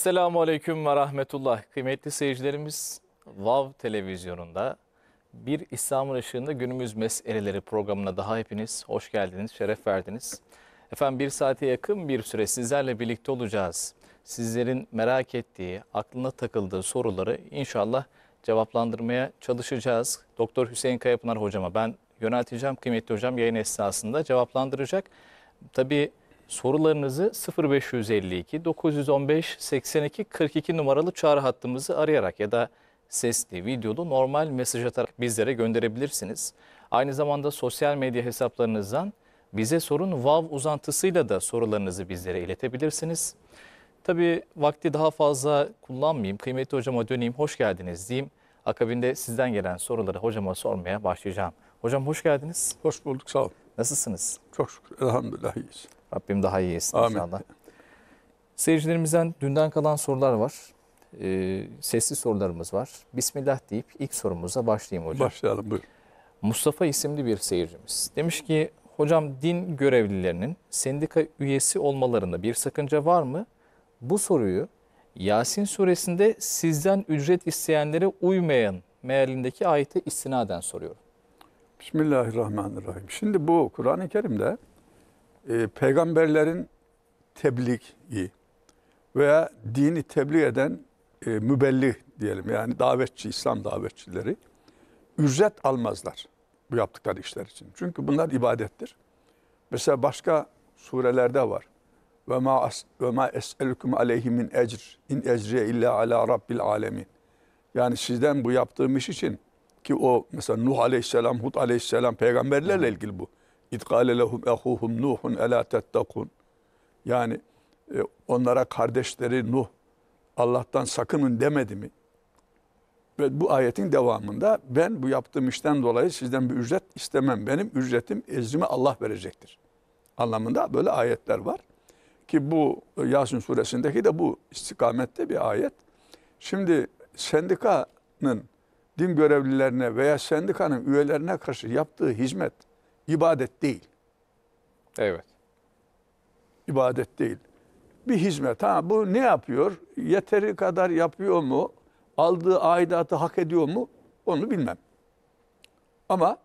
Esselamu Aleyküm ve Rahmetullah. Kıymetli seyircilerimiz Vav Televizyonu'nda Bir İslam Işığında Günümüz Meseleleri programına daha hepiniz hoş geldiniz, şeref verdiniz. Efendim bir saate yakın bir süre sizlerle birlikte olacağız. Sizlerin merak ettiği, aklına takıldığı soruları inşallah cevaplandırmaya çalışacağız. Doktor Hüseyin Kayapınar hocama ben yönelteceğim. Kıymetli hocam yayın esnasında cevaplandıracak. Tabii sorularınızı 0552 915 82 42 numaralı çağrı hattımızı arayarak ya da sesli, videolu normal mesaj atarak bizlere gönderebilirsiniz. Aynı zamanda sosyal medya hesaplarınızdan bize sorun vav uzantısıyla da sorularınızı bizlere iletebilirsiniz. Tabii vakti daha fazla kullanmayayım. Kıymetli hocama döneyim, hoş geldiniz diyeyim. Akabinde sizden gelen soruları hocama sormaya başlayacağım. Hocam hoş geldiniz. Hoş bulduk, sağ olun. Nasılsınız? Çok şükür, elhamdülillah iyiyiz. Rabbim daha iyi etsin Amin. inşallah. Seyircilerimizden dünden kalan sorular var. Ee, sesli sorularımız var. Bismillah deyip ilk sorumuza başlayayım hocam. Başlayalım buyur. Mustafa isimli bir seyircimiz. Demiş ki hocam din görevlilerinin sendika üyesi olmalarında bir sakınca var mı? Bu soruyu Yasin suresinde sizden ücret isteyenlere uymayan mealindeki ayete istinaden soruyorum. Bismillahirrahmanirrahim. Şimdi bu Kur'an-ı Kerim'de e, peygamberlerin tebliği veya dini tebliğ eden e, mübelli diyelim yani davetçi, İslam davetçileri ücret almazlar bu yaptıkları işler için. Çünkü bunlar ibadettir. Mesela başka surelerde var. Ve ma ve ma es'elukum aleyhi min ecr in ecriye illa ala rabbil alemin. Yani sizden bu yaptığım iş için ki o mesela Nuh aleyhisselam, Hud aleyhisselam peygamberlerle ilgili bu. İtkale lehum ehuhum Nuhun ela tettakun. Yani e, onlara kardeşleri Nuh Allah'tan sakının demedi mi? Ve bu ayetin devamında ben bu yaptığım işten dolayı sizden bir ücret istemem. Benim ücretim ezzime Allah verecektir. Anlamında böyle ayetler var. Ki bu e, Yasin suresindeki de bu istikamette bir ayet. Şimdi sendikanın din görevlilerine veya sendikanın üyelerine karşı yaptığı hizmet ibadet değil. Evet. İbadet değil. Bir hizmet. Ha bu ne yapıyor? Yeteri kadar yapıyor mu? Aldığı aidatı hak ediyor mu? Onu bilmem. Ama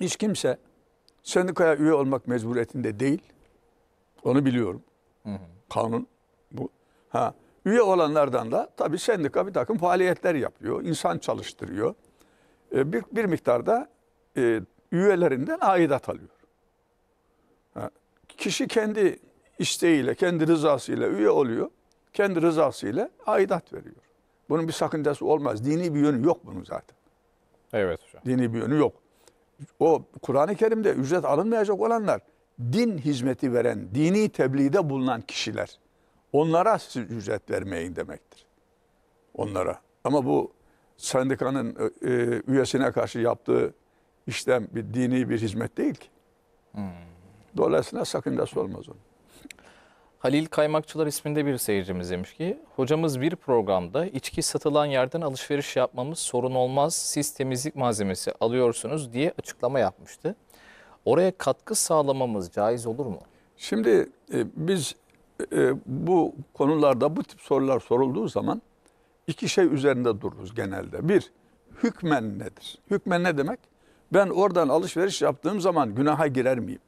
hiç kimse sendikaya üye olmak mecburiyetinde değil. Onu biliyorum. Hı hı. Kanun bu. Ha, üye olanlardan da tabii sendika bir takım faaliyetler yapıyor. insan çalıştırıyor. Ee, bir, bir miktarda e, üyelerinden aidat alıyor. kişi kendi isteğiyle, kendi rızasıyla üye oluyor. Kendi rızasıyla aidat veriyor. Bunun bir sakıncası olmaz. Dini bir yönü yok bunun zaten. Evet hocam. Dini bir yönü yok. O Kur'an-ı Kerim'de ücret alınmayacak olanlar din hizmeti veren, dini tebliğde bulunan kişiler. Onlara siz ücret vermeyin demektir. Onlara. Ama bu sendikanın e, e üyesine karşı yaptığı işlem, bir dini bir hizmet değil ki. Hmm. Dolayısıyla sakıncası olmaz onun. Halil Kaymakçılar isminde bir seyircimiz demiş ki, hocamız bir programda içki satılan yerden alışveriş yapmamız sorun olmaz, siz temizlik malzemesi alıyorsunuz diye açıklama yapmıştı. Oraya katkı sağlamamız caiz olur mu? Şimdi e, biz e, bu konularda bu tip sorular sorulduğu zaman iki şey üzerinde dururuz genelde. Bir, hükmen nedir? Hükmen ne demek? Ben oradan alışveriş yaptığım zaman günaha girer miyim?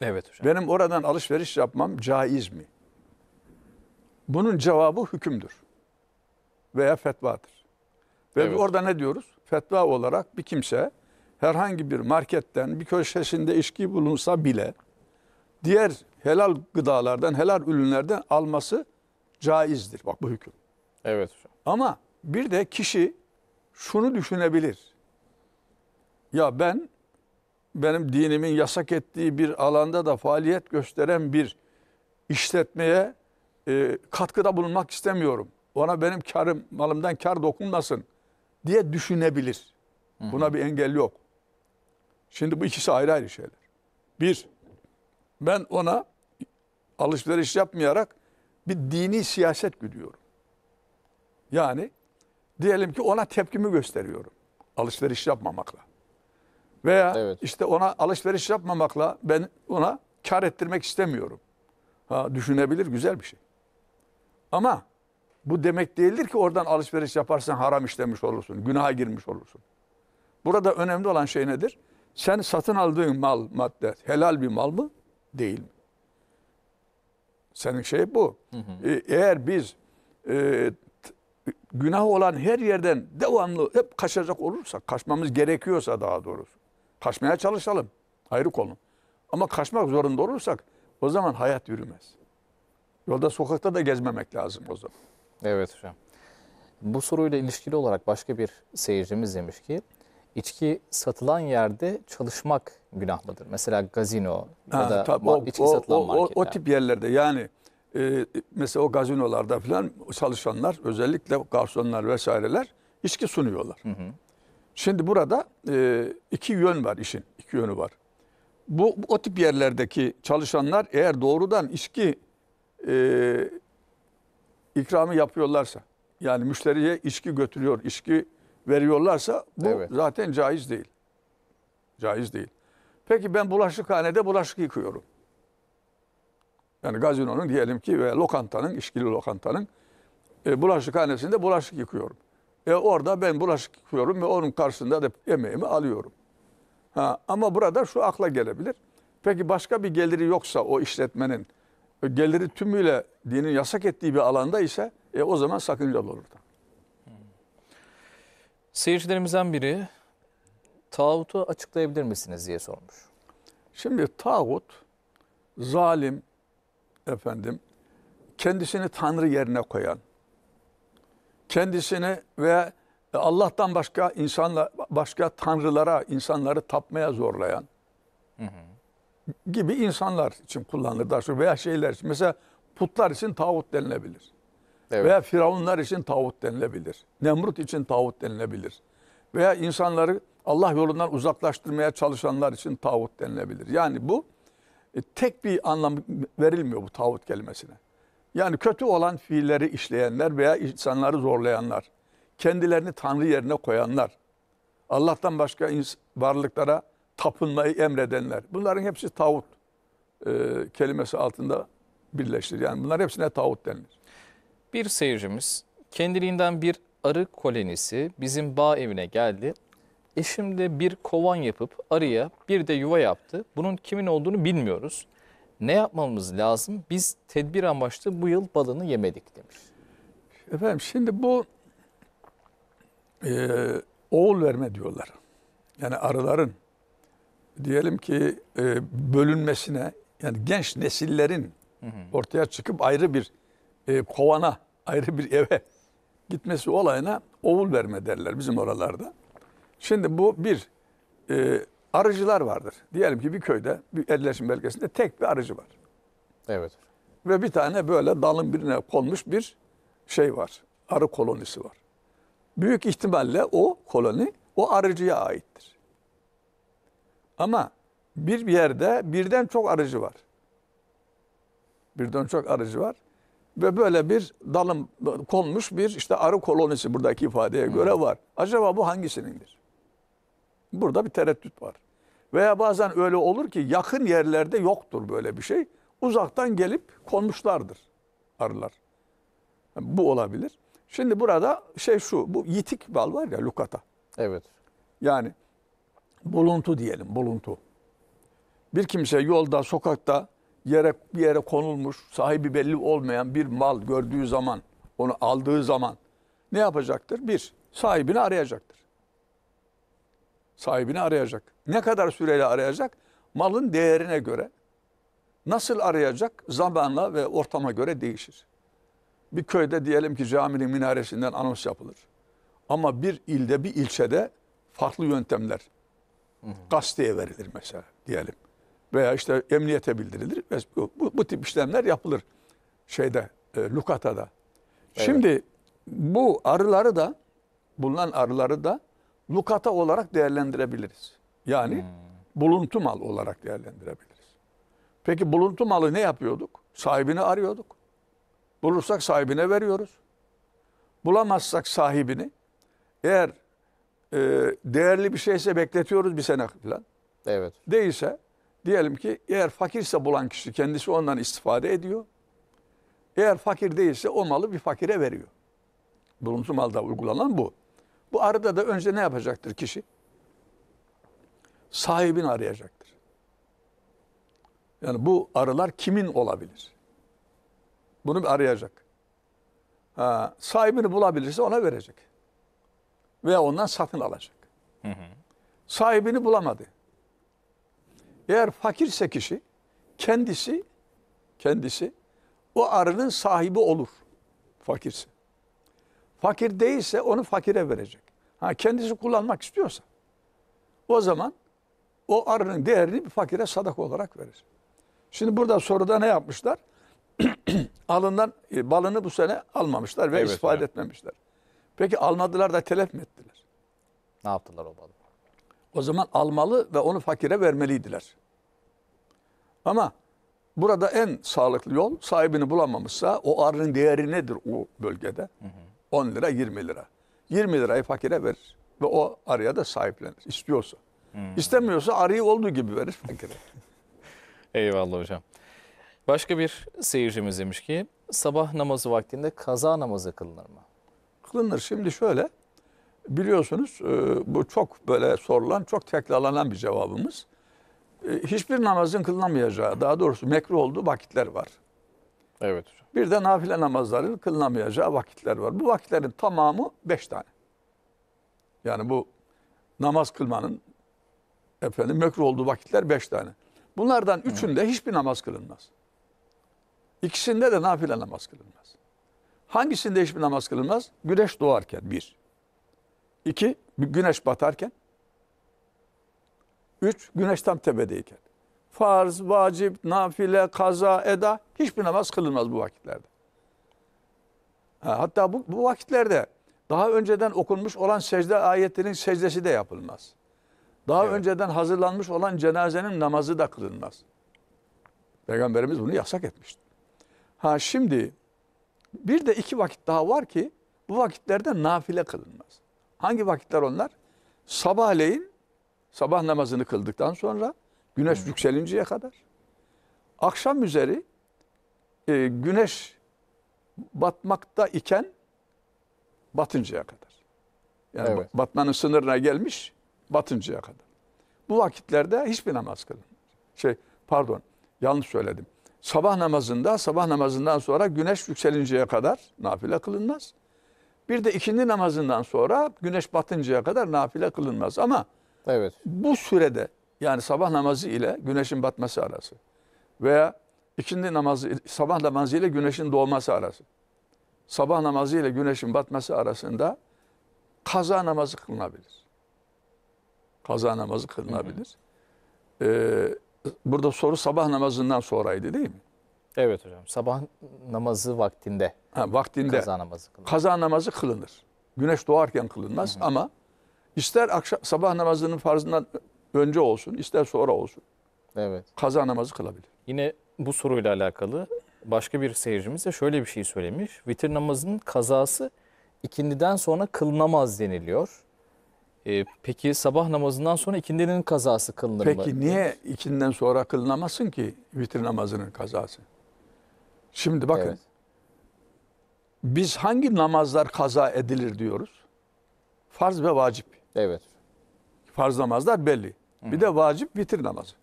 Evet hocam. Benim oradan alışveriş yapmam caiz mi? Bunun cevabı hükümdür. Veya fetvadır. Ve evet. orada ne diyoruz? Fetva olarak bir kimse herhangi bir marketten bir köşesinde içki bulunsa bile diğer helal gıdalardan, helal ürünlerden alması caizdir. Bak bu hüküm. Evet hocam. Ama bir de kişi şunu düşünebilir. Ya ben benim dinimin yasak ettiği bir alanda da faaliyet gösteren bir işletmeye e, katkıda bulunmak istemiyorum. Ona benim karım, malımdan kar dokunmasın diye düşünebilir. Buna hı hı. bir engel yok. Şimdi bu ikisi ayrı ayrı şeyler. Bir, ben ona alışveriş yapmayarak bir dini siyaset güdüyorum. Yani diyelim ki ona tepkimi gösteriyorum. Alışveriş yapmamakla. Veya evet. işte ona alışveriş yapmamakla ben ona kar ettirmek istemiyorum. Ha, düşünebilir güzel bir şey. Ama bu demek değildir ki oradan alışveriş yaparsan haram işlemiş olursun, günaha girmiş olursun. Burada önemli olan şey nedir? Sen satın aldığın mal, madde helal bir mal mı? Değil mi? Senin şey bu. Hı hı. E, eğer biz e, günah olan her yerden devamlı hep kaçacak olursak, kaçmamız gerekiyorsa daha doğrusu. Kaçmaya çalışalım. Ayrı konu. Ama kaçmak zorunda olursak o zaman hayat yürümez. Yolda sokakta da gezmemek lazım o zaman. Evet hocam. Bu soruyla ilişkili olarak başka bir seyircimiz demiş ki içki satılan yerde çalışmak günah mıdır? Mesela gazino ha, ya da tabii, o, içki o, satılan o, marketler. O, o tip yerlerde yani e, mesela o gazinolarda falan çalışanlar özellikle garsonlar vesaireler içki sunuyorlar. Hı hı. Şimdi burada e, iki yön var işin, iki yönü var. Bu o tip yerlerdeki çalışanlar eğer doğrudan içki e, ikramı yapıyorlarsa, yani müşteriye içki götürüyor, içki veriyorlarsa bu evet. zaten caiz değil. Caiz değil. Peki ben bulaşıkhanede bulaşık yıkıyorum. Yani gazinonun diyelim ki ve lokantanın, işkili lokantanın e, bulaşıkhanesinde bulaşık yıkıyorum. E orada ben bulaşık yıkıyorum ve onun karşısında da yemeğimi alıyorum. Ha, ama burada şu akla gelebilir. Peki başka bir geliri yoksa o işletmenin e, geliri tümüyle dinin yasak ettiği bir alanda ise e, o zaman sakıncalı olur. Hmm. Seyircilerimizden biri tağutu açıklayabilir misiniz diye sormuş. Şimdi tağut zalim efendim kendisini tanrı yerine koyan kendisini ve e, Allah'tan başka insanla başka tanrılara, insanları tapmaya zorlayan hı hı. gibi insanlar için kullanılır daha sonra veya şeyler için. Mesela putlar için tağut denilebilir. Evet. Veya firavunlar için tağut denilebilir. Nemrut için tağut denilebilir. Veya insanları Allah yolundan uzaklaştırmaya çalışanlar için tağut denilebilir. Yani bu e, tek bir anlam verilmiyor bu tağut kelimesine. Yani kötü olan fiilleri işleyenler veya insanları zorlayanlar, kendilerini Tanrı yerine koyanlar, Allah'tan başka varlıklara tapınmayı emredenler. Bunların hepsi tağut e, kelimesi altında birleşir. Yani bunlar hepsine tağut denir. Bir seyircimiz kendiliğinden bir arı kolonisi bizim bağ evine geldi. Eşim de bir kovan yapıp arıya bir de yuva yaptı. Bunun kimin olduğunu bilmiyoruz ne yapmamız lazım? Biz tedbir amaçlı bu yıl balını yemedik demiş. Efendim şimdi bu e, oğul verme diyorlar. Yani arıların diyelim ki e, bölünmesine yani genç nesillerin hı hı. ortaya çıkıp ayrı bir e, kovana, ayrı bir eve gitmesi olayına oğul verme derler bizim oralarda. Şimdi bu bir e, arıcılar vardır. Diyelim ki bir köyde, bir yerleşim belgesinde tek bir arıcı var. Evet. Ve bir tane böyle dalın birine konmuş bir şey var. Arı kolonisi var. Büyük ihtimalle o koloni o arıcıya aittir. Ama bir yerde birden çok arıcı var. Birden çok arıcı var. Ve böyle bir dalın konmuş bir işte arı kolonisi buradaki ifadeye göre hmm. var. Acaba bu hangisinindir? Burada bir tereddüt var. Veya bazen öyle olur ki yakın yerlerde yoktur böyle bir şey. Uzaktan gelip konmuşlardır arılar. Yani bu olabilir. Şimdi burada şey şu, bu yitik bal var ya lukata. Evet. Yani buluntu diyelim, buluntu. Bir kimse yolda, sokakta yere bir yere konulmuş, sahibi belli olmayan bir mal gördüğü zaman, onu aldığı zaman ne yapacaktır? Bir, sahibini arayacaktır. Sahibini arayacak. Ne kadar süreyle arayacak? Malın değerine göre. Nasıl arayacak? Zamanla ve ortama göre değişir. Bir köyde diyelim ki caminin minaresinden anons yapılır. Ama bir ilde, bir ilçede farklı yöntemler hı gazeteye verilir mesela diyelim. Veya işte emniyete bildirilir. Bu, bu tip işlemler yapılır şeyde, e, Lukata'da. Evet. Şimdi bu arıları da, bulunan arıları da lukata olarak değerlendirebiliriz. Yani hmm. buluntu mal olarak değerlendirebiliriz. Peki buluntu malı ne yapıyorduk? Sahibini arıyorduk. Bulursak sahibine veriyoruz. Bulamazsak sahibini eğer e, değerli bir şeyse bekletiyoruz bir sene falan. Evet. Değilse diyelim ki eğer fakirse bulan kişi kendisi ondan istifade ediyor. Eğer fakir değilse o malı bir fakire veriyor. Buluntu malda uygulanan bu. Bu arada da önce ne yapacaktır kişi? Sahibini arayacaktır. Yani bu arılar kimin olabilir? Bunu bir arayacak. Ha, sahibini bulabilirse ona verecek. Veya ondan satın alacak. Hı hı. Sahibini bulamadı. Eğer fakirse kişi kendisi kendisi o arının sahibi olur. Fakirse. Fakir değilse onu fakire verecek. Ha kendisi kullanmak istiyorsa. O zaman o arının değerini bir fakire sadaka olarak verir. Şimdi burada soruda ne yapmışlar? Alından e, balını bu sene almamışlar ve evet, istifade evet. etmemişler. Peki almadılar da telef mi ettiler? Ne yaptılar o balı? O zaman almalı ve onu fakire vermeliydiler. Ama burada en sağlıklı yol sahibini bulamamışsa o arının değeri nedir o bölgede? Hı hı. 10 lira 20 lira. 20 lirayı fakire verir ve o arıya da sahiplenir istiyorsa. Hmm. İstemiyorsa arıyı olduğu gibi verir fakire. Eyvallah hocam. Başka bir seyircimiz demiş ki sabah namazı vaktinde kaza namazı kılınır mı? Kılınır. Şimdi şöyle biliyorsunuz e, bu çok böyle sorulan çok tekrarlanan bir cevabımız. E, hiçbir namazın kılınamayacağı daha doğrusu mekruh olduğu vakitler var. Evet hocam. Bir de nafile namazları kılınamayacağı vakitler var. Bu vakitlerin tamamı beş tane. Yani bu namaz kılmanın efendim mekruh olduğu vakitler beş tane. Bunlardan üçünde evet. hiçbir namaz kılınmaz. İkisinde de nafile namaz kılınmaz. Hangisinde hiçbir namaz kılınmaz? Güneş doğarken bir. İki, güneş batarken. Üç, güneş tam tepedeyken farz, vacip, nafile, kaza, eda hiçbir namaz kılınmaz bu vakitlerde. Ha, hatta bu, bu vakitlerde daha önceden okunmuş olan secde ayetinin secdesi de yapılmaz. Daha evet. önceden hazırlanmış olan cenazenin namazı da kılınmaz. Peygamberimiz bunu yasak etmişti. Ha şimdi bir de iki vakit daha var ki bu vakitlerde nafile kılınmaz. Hangi vakitler onlar? Sabahleyin sabah namazını kıldıktan sonra Güneş yükselinceye kadar. Akşam üzeri e, güneş batmakta iken batıncaya kadar. Yani evet. batmanın sınırına gelmiş batıncaya kadar. Bu vakitlerde hiçbir namaz kılın. Şey pardon yanlış söyledim. Sabah namazında sabah namazından sonra güneş yükselinceye kadar nafile kılınmaz. Bir de ikindi namazından sonra güneş batıncaya kadar nafile kılınmaz ama evet. bu sürede yani sabah namazı ile güneşin batması arası. Veya ikindi namazı, sabah namazı ile güneşin doğması arası. Sabah namazı ile güneşin batması arasında kaza namazı kılınabilir. Kaza namazı kılınabilir. Hı hı. Ee, burada soru sabah namazından sonraydı değil mi? Evet hocam. Sabah namazı vaktinde. Ha, vaktinde. Kaza namazı kılınır. Kaza namazı kılınır. Güneş doğarken kılınmaz hı hı. ama ister akşam, sabah namazının farzından önce olsun ister sonra olsun evet. kaza namazı kılabilir. Yine bu soruyla alakalı başka bir seyircimiz de şöyle bir şey söylemiş. Vitir namazının kazası ikindiden sonra kılınamaz deniliyor. Ee, peki sabah namazından sonra ikindinin kazası kılınır peki, mı? Peki niye ikinden sonra kılınamazsın ki vitir namazının kazası? Şimdi bakın. Evet. Biz hangi namazlar kaza edilir diyoruz? Farz ve vacip. Evet farz namazlar belli. Bir de vacip vitir namazı.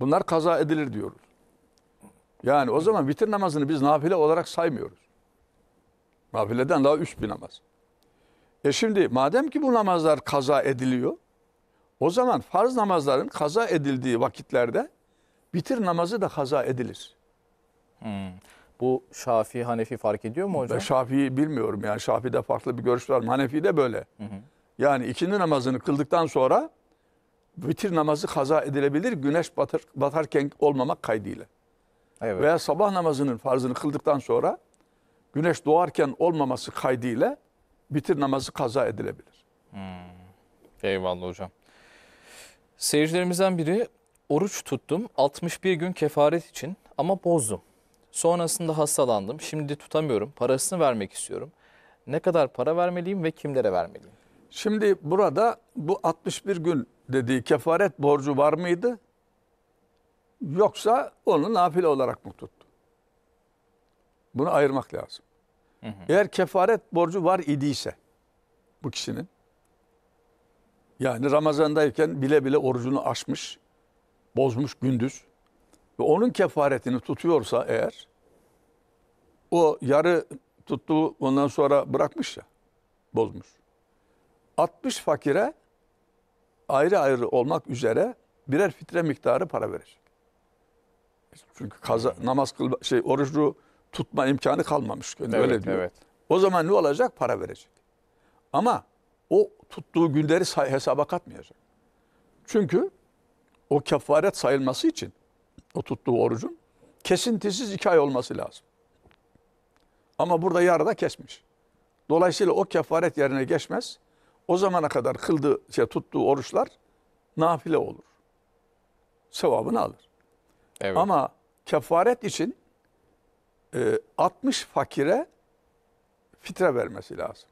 Bunlar kaza edilir diyoruz. Yani o zaman vitir namazını biz nafile olarak saymıyoruz. Nafileden daha üst bir namaz. E şimdi madem ki bu namazlar kaza ediliyor, o zaman farz namazların kaza edildiği vakitlerde bitir namazı da kaza edilir. Hmm. Bu Şafii, Hanefi fark ediyor mu hocam? Ben Şafii'yi bilmiyorum yani Şafii'de farklı bir görüş var. de böyle. Hı hı. Yani ikindi namazını kıldıktan sonra vitir namazı kaza edilebilir güneş batır, batarken olmamak kaydıyla. Evet. Veya sabah namazının farzını kıldıktan sonra güneş doğarken olmaması kaydıyla vitir namazı kaza edilebilir. Hmm. Eyvallah hocam. Seyircilerimizden biri oruç tuttum 61 gün kefaret için ama bozdum. Sonrasında hastalandım. Şimdi tutamıyorum. Parasını vermek istiyorum. Ne kadar para vermeliyim ve kimlere vermeliyim? Şimdi burada bu 61 gün dediği kefaret borcu var mıydı? Yoksa onu nafile olarak mı tuttu? Bunu ayırmak lazım. Hı hı. Eğer kefaret borcu var idiyse bu kişinin yani Ramazan'dayken bile bile orucunu açmış, bozmuş gündüz ve onun kefaretini tutuyorsa eğer o yarı tuttuğu ondan sonra bırakmış ya, bozmuş. 60 fakire ayrı ayrı olmak üzere birer fitre miktarı para verecek. Çünkü kaza, hmm. namaz kıl, şey orucu tutma imkanı kalmamış. Yani evet, öyle diyor. Evet. O zaman ne olacak? Para verecek. Ama o tuttuğu günleri hesaba katmayacak. Çünkü o kefaret sayılması için o tuttuğu orucun kesintisiz iki ay olması lazım. Ama burada yarıda kesmiş. Dolayısıyla o kefaret yerine geçmez o zamana kadar kıldığı, şey, tuttuğu oruçlar nafile olur. Sevabını alır. Evet. Ama kefaret için e, 60 fakire fitre vermesi lazım.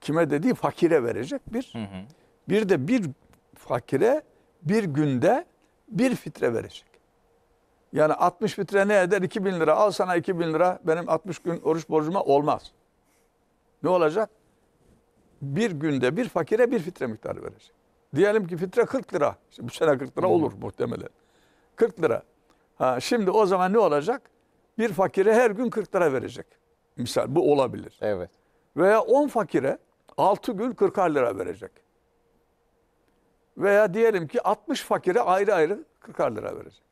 Kime dediği fakire verecek bir. Hı hı. Bir de bir fakire bir günde bir fitre verecek. Yani 60 fitre ne eder? 2000 lira. Al sana 2000 lira. Benim 60 gün oruç borcuma olmaz. Ne olacak? bir günde bir fakire bir fitre miktarı verecek. Diyelim ki fitre 40 lira. Şimdi bu sene 40 lira hmm. olur muhtemelen. 40 lira. Ha, şimdi o zaman ne olacak? Bir fakire her gün 40 lira verecek. Misal bu olabilir. Evet. Veya 10 fakire 6 gün 40 lira verecek. Veya diyelim ki 60 fakire ayrı ayrı 40 lira verecek.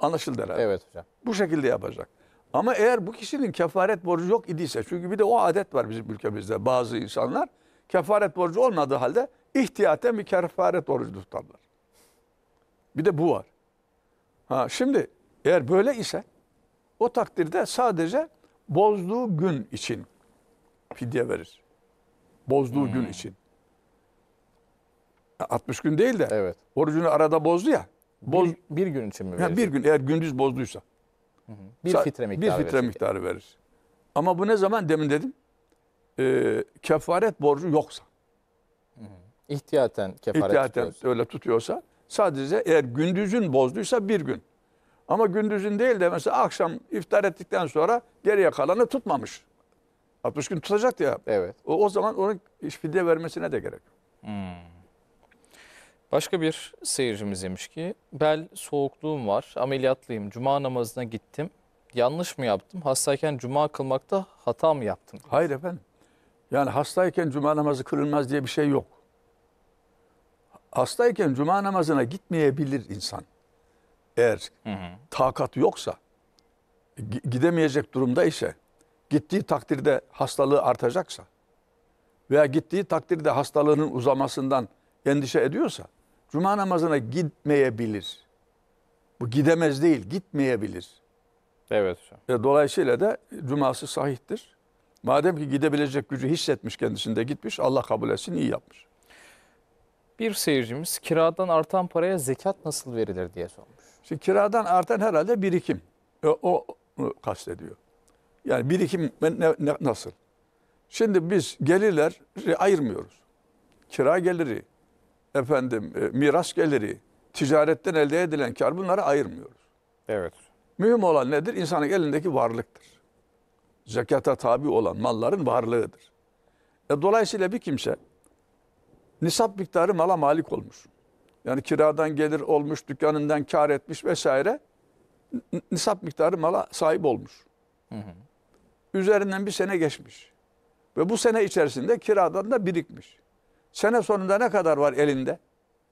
Anlaşıldı herhalde. Evet hocam. Bu şekilde yapacak. Ama eğer bu kişinin kefaret borcu yok idiyse çünkü bir de o adet var bizim ülkemizde bazı insanlar kefaret borcu olmadığı halde ihtiyaten bir kefaret borcu tutarlar. Bir de bu var. Ha, şimdi eğer böyle ise o takdirde sadece bozduğu gün için fidye verir. Bozduğu hmm. gün için. 60 gün değil de evet. orucunu arada bozdu ya. Boz... Bir, bir gün için mi verir? Yani bir gün eğer gündüz bozduysa. Bir fitre miktarı Bir fitre verir. miktarı verir. Ama bu ne zaman demin dedim? E, kefaret borcu yoksa. Hı hı. İhtiyaten kefaret İhtiyaten tutuyorsa. öyle tutuyorsa sadece eğer gündüzün bozduysa bir gün. Ama gündüzün değil de mesela akşam iftar ettikten sonra geriye kalanı tutmamış. 60 gün tutacak ya. Evet. O, o zaman onun fidye vermesine de gerek Hmm. Başka bir seyircimiz demiş ki bel soğukluğum var ameliyatlıyım cuma namazına gittim yanlış mı yaptım hastayken cuma kılmakta hata mı yaptım? Hayır efendim yani hastayken cuma namazı kırılmaz diye bir şey yok. Hastayken cuma namazına gitmeyebilir insan eğer hı hı. takat yoksa gidemeyecek durumda ise gittiği takdirde hastalığı artacaksa veya gittiği takdirde hastalığının uzamasından endişe ediyorsa Cuma namazına gitmeyebilir. Bu gidemez değil, gitmeyebilir. Evet hocam. E, dolayısıyla da cuması sahihtir. Madem ki gidebilecek gücü hissetmiş kendisinde gitmiş, Allah kabul etsin iyi yapmış. Bir seyircimiz kiradan artan paraya zekat nasıl verilir diye sormuş. Şimdi kiradan artan herhalde birikim. E, o, o, o kastediyor. Yani birikim ne, ne, nasıl? Şimdi biz gelirler ayırmıyoruz. Kira geliri, efendim e, miras geliri, ticaretten elde edilen kar bunları ayırmıyoruz. Evet. Mühim olan nedir? İnsanın elindeki varlıktır. Zekata tabi olan malların varlığıdır. E, dolayısıyla bir kimse nisap miktarı mala malik olmuş. Yani kiradan gelir olmuş, dükkanından kar etmiş vesaire. Nisap miktarı mala sahip olmuş. Hı hı. Üzerinden bir sene geçmiş. Ve bu sene içerisinde kiradan da birikmiş. Sene sonunda ne kadar var elinde?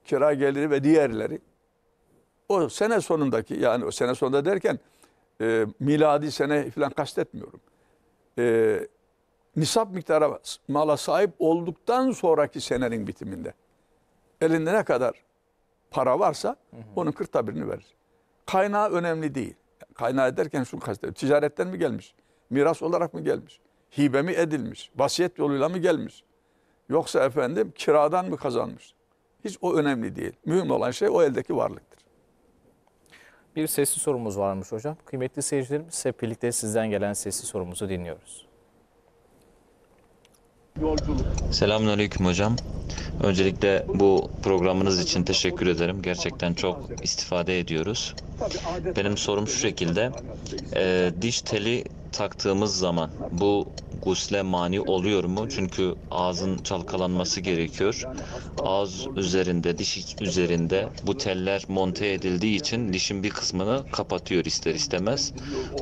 Kira geliri ve diğerleri. O sene sonundaki yani o sene sonunda derken e, miladi sene falan kastetmiyorum. E, nisap miktarı mala sahip olduktan sonraki senenin bitiminde elinde ne kadar para varsa hı hı. onun kırkta birini verir. Kaynağı önemli değil. Kaynağı derken şunu kastediyorum. Ticaretten mi gelmiş? Miras olarak mı gelmiş? Hibe mi edilmiş? Vasiyet yoluyla mı gelmiş? Yoksa efendim kiradan mı kazanmış? Hiç o önemli değil. Mühim olan şey o eldeki varlıktır. Bir sesli sorumuz varmış hocam. Kıymetli seyircilerimiz hep birlikte sizden gelen sesli sorumuzu dinliyoruz. Selamünaleyküm hocam. Öncelikle bu programınız için teşekkür ederim. Gerçekten çok istifade ediyoruz. Benim sorum şu şekilde. E, diş teli taktığımız zaman bu gusle mani oluyor mu? Çünkü ağzın çalkalanması gerekiyor. Ağız üzerinde, diş üzerinde bu teller monte edildiği için dişin bir kısmını kapatıyor ister istemez.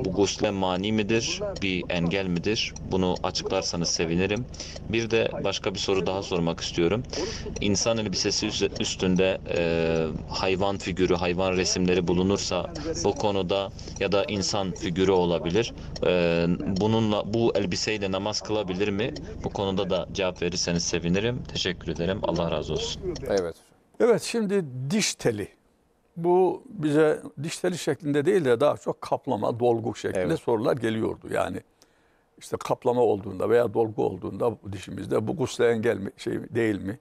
Bu gusle mani midir? Bir engel midir? Bunu açıklarsanız sevinirim. Bir de başka bir soru daha sormak istiyorum. İnsan elbisesi üstünde e, hayvan figürü, hayvan resimleri bulunursa bu konuda ya da insan figürü olabilir. E, bununla bu elbiseyle namaz kılabilir mi? Bu konuda da cevap verirseniz sevinirim. Teşekkür ederim. Allah razı olsun. Evet. Evet şimdi diş teli. Bu bize diş teli şeklinde değil de daha çok kaplama, dolgu şeklinde evet. sorular geliyordu. Yani işte kaplama olduğunda veya dolgu olduğunda dişimizde bu gusle engel mi, şey değil mi?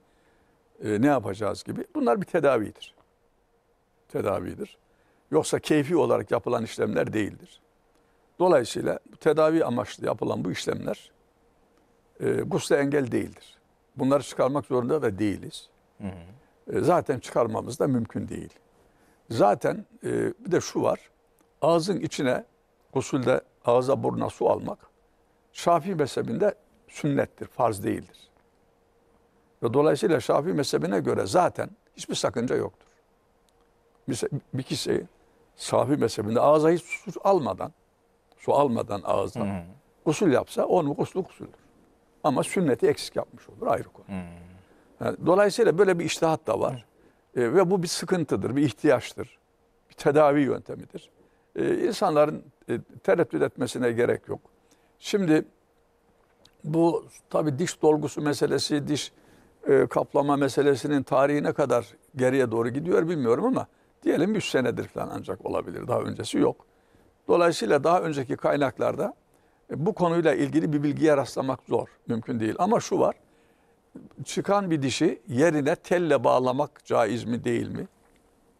E, ne yapacağız gibi. Bunlar bir tedavidir. Tedavidir. Yoksa keyfi olarak yapılan işlemler değildir. Dolayısıyla tedavi amaçlı yapılan bu işlemler e, gusle engel değildir. Bunları çıkarmak zorunda da değiliz. Hı hı. E, zaten çıkarmamız da mümkün değil. Zaten e, bir de şu var. Ağzın içine gusulde ağza buruna su almak Şafii mezhebinde sünnettir, farz değildir. Ve dolayısıyla Şafii mezhebine göre zaten hiçbir sakınca yoktur. Bir, bir kişi Şafii mezhebinde ağza hiç su almadan Su almadan ağızdan. Hmm. Gusül yapsa onun guslu gusüldür. Ama sünneti eksik yapmış olur ayrı konu. Hmm. Yani dolayısıyla böyle bir iştihat da var. Hmm. E, ve bu bir sıkıntıdır, bir ihtiyaçtır. Bir tedavi yöntemidir. E, insanların e, tereddüt etmesine gerek yok. Şimdi bu tabii diş dolgusu meselesi, diş e, kaplama meselesinin tarihi ne kadar geriye doğru gidiyor bilmiyorum ama diyelim 100 senedir falan ancak olabilir. Daha öncesi yok. Dolayısıyla daha önceki kaynaklarda e, bu konuyla ilgili bir bilgiye rastlamak zor, mümkün değil. Ama şu var, çıkan bir dişi yerine telle bağlamak caiz mi değil mi?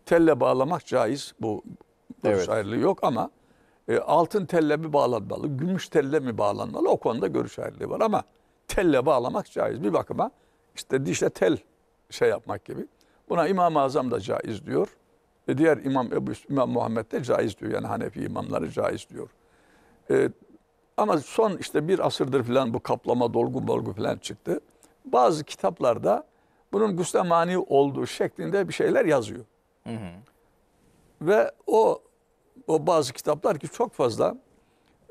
Telle bağlamak caiz, bu evet. ayrılığı yok ama e, altın telle mi bağlanmalı, gümüş telle mi bağlanmalı o konuda görüş ayrılığı var ama telle bağlamak caiz. Bir bakıma işte dişle tel şey yapmak gibi. Buna İmam-ı Azam da caiz diyor. E diğer İmam, Ebu, İmam Muhammed de caiz diyor. Yani Hanefi imamları caiz diyor. E, ama son işte bir asırdır falan bu kaplama, dolgu, dolgu falan çıktı. Bazı kitaplarda bunun gusle olduğu şeklinde bir şeyler yazıyor. Hı hı. Ve o o bazı kitaplar ki çok fazla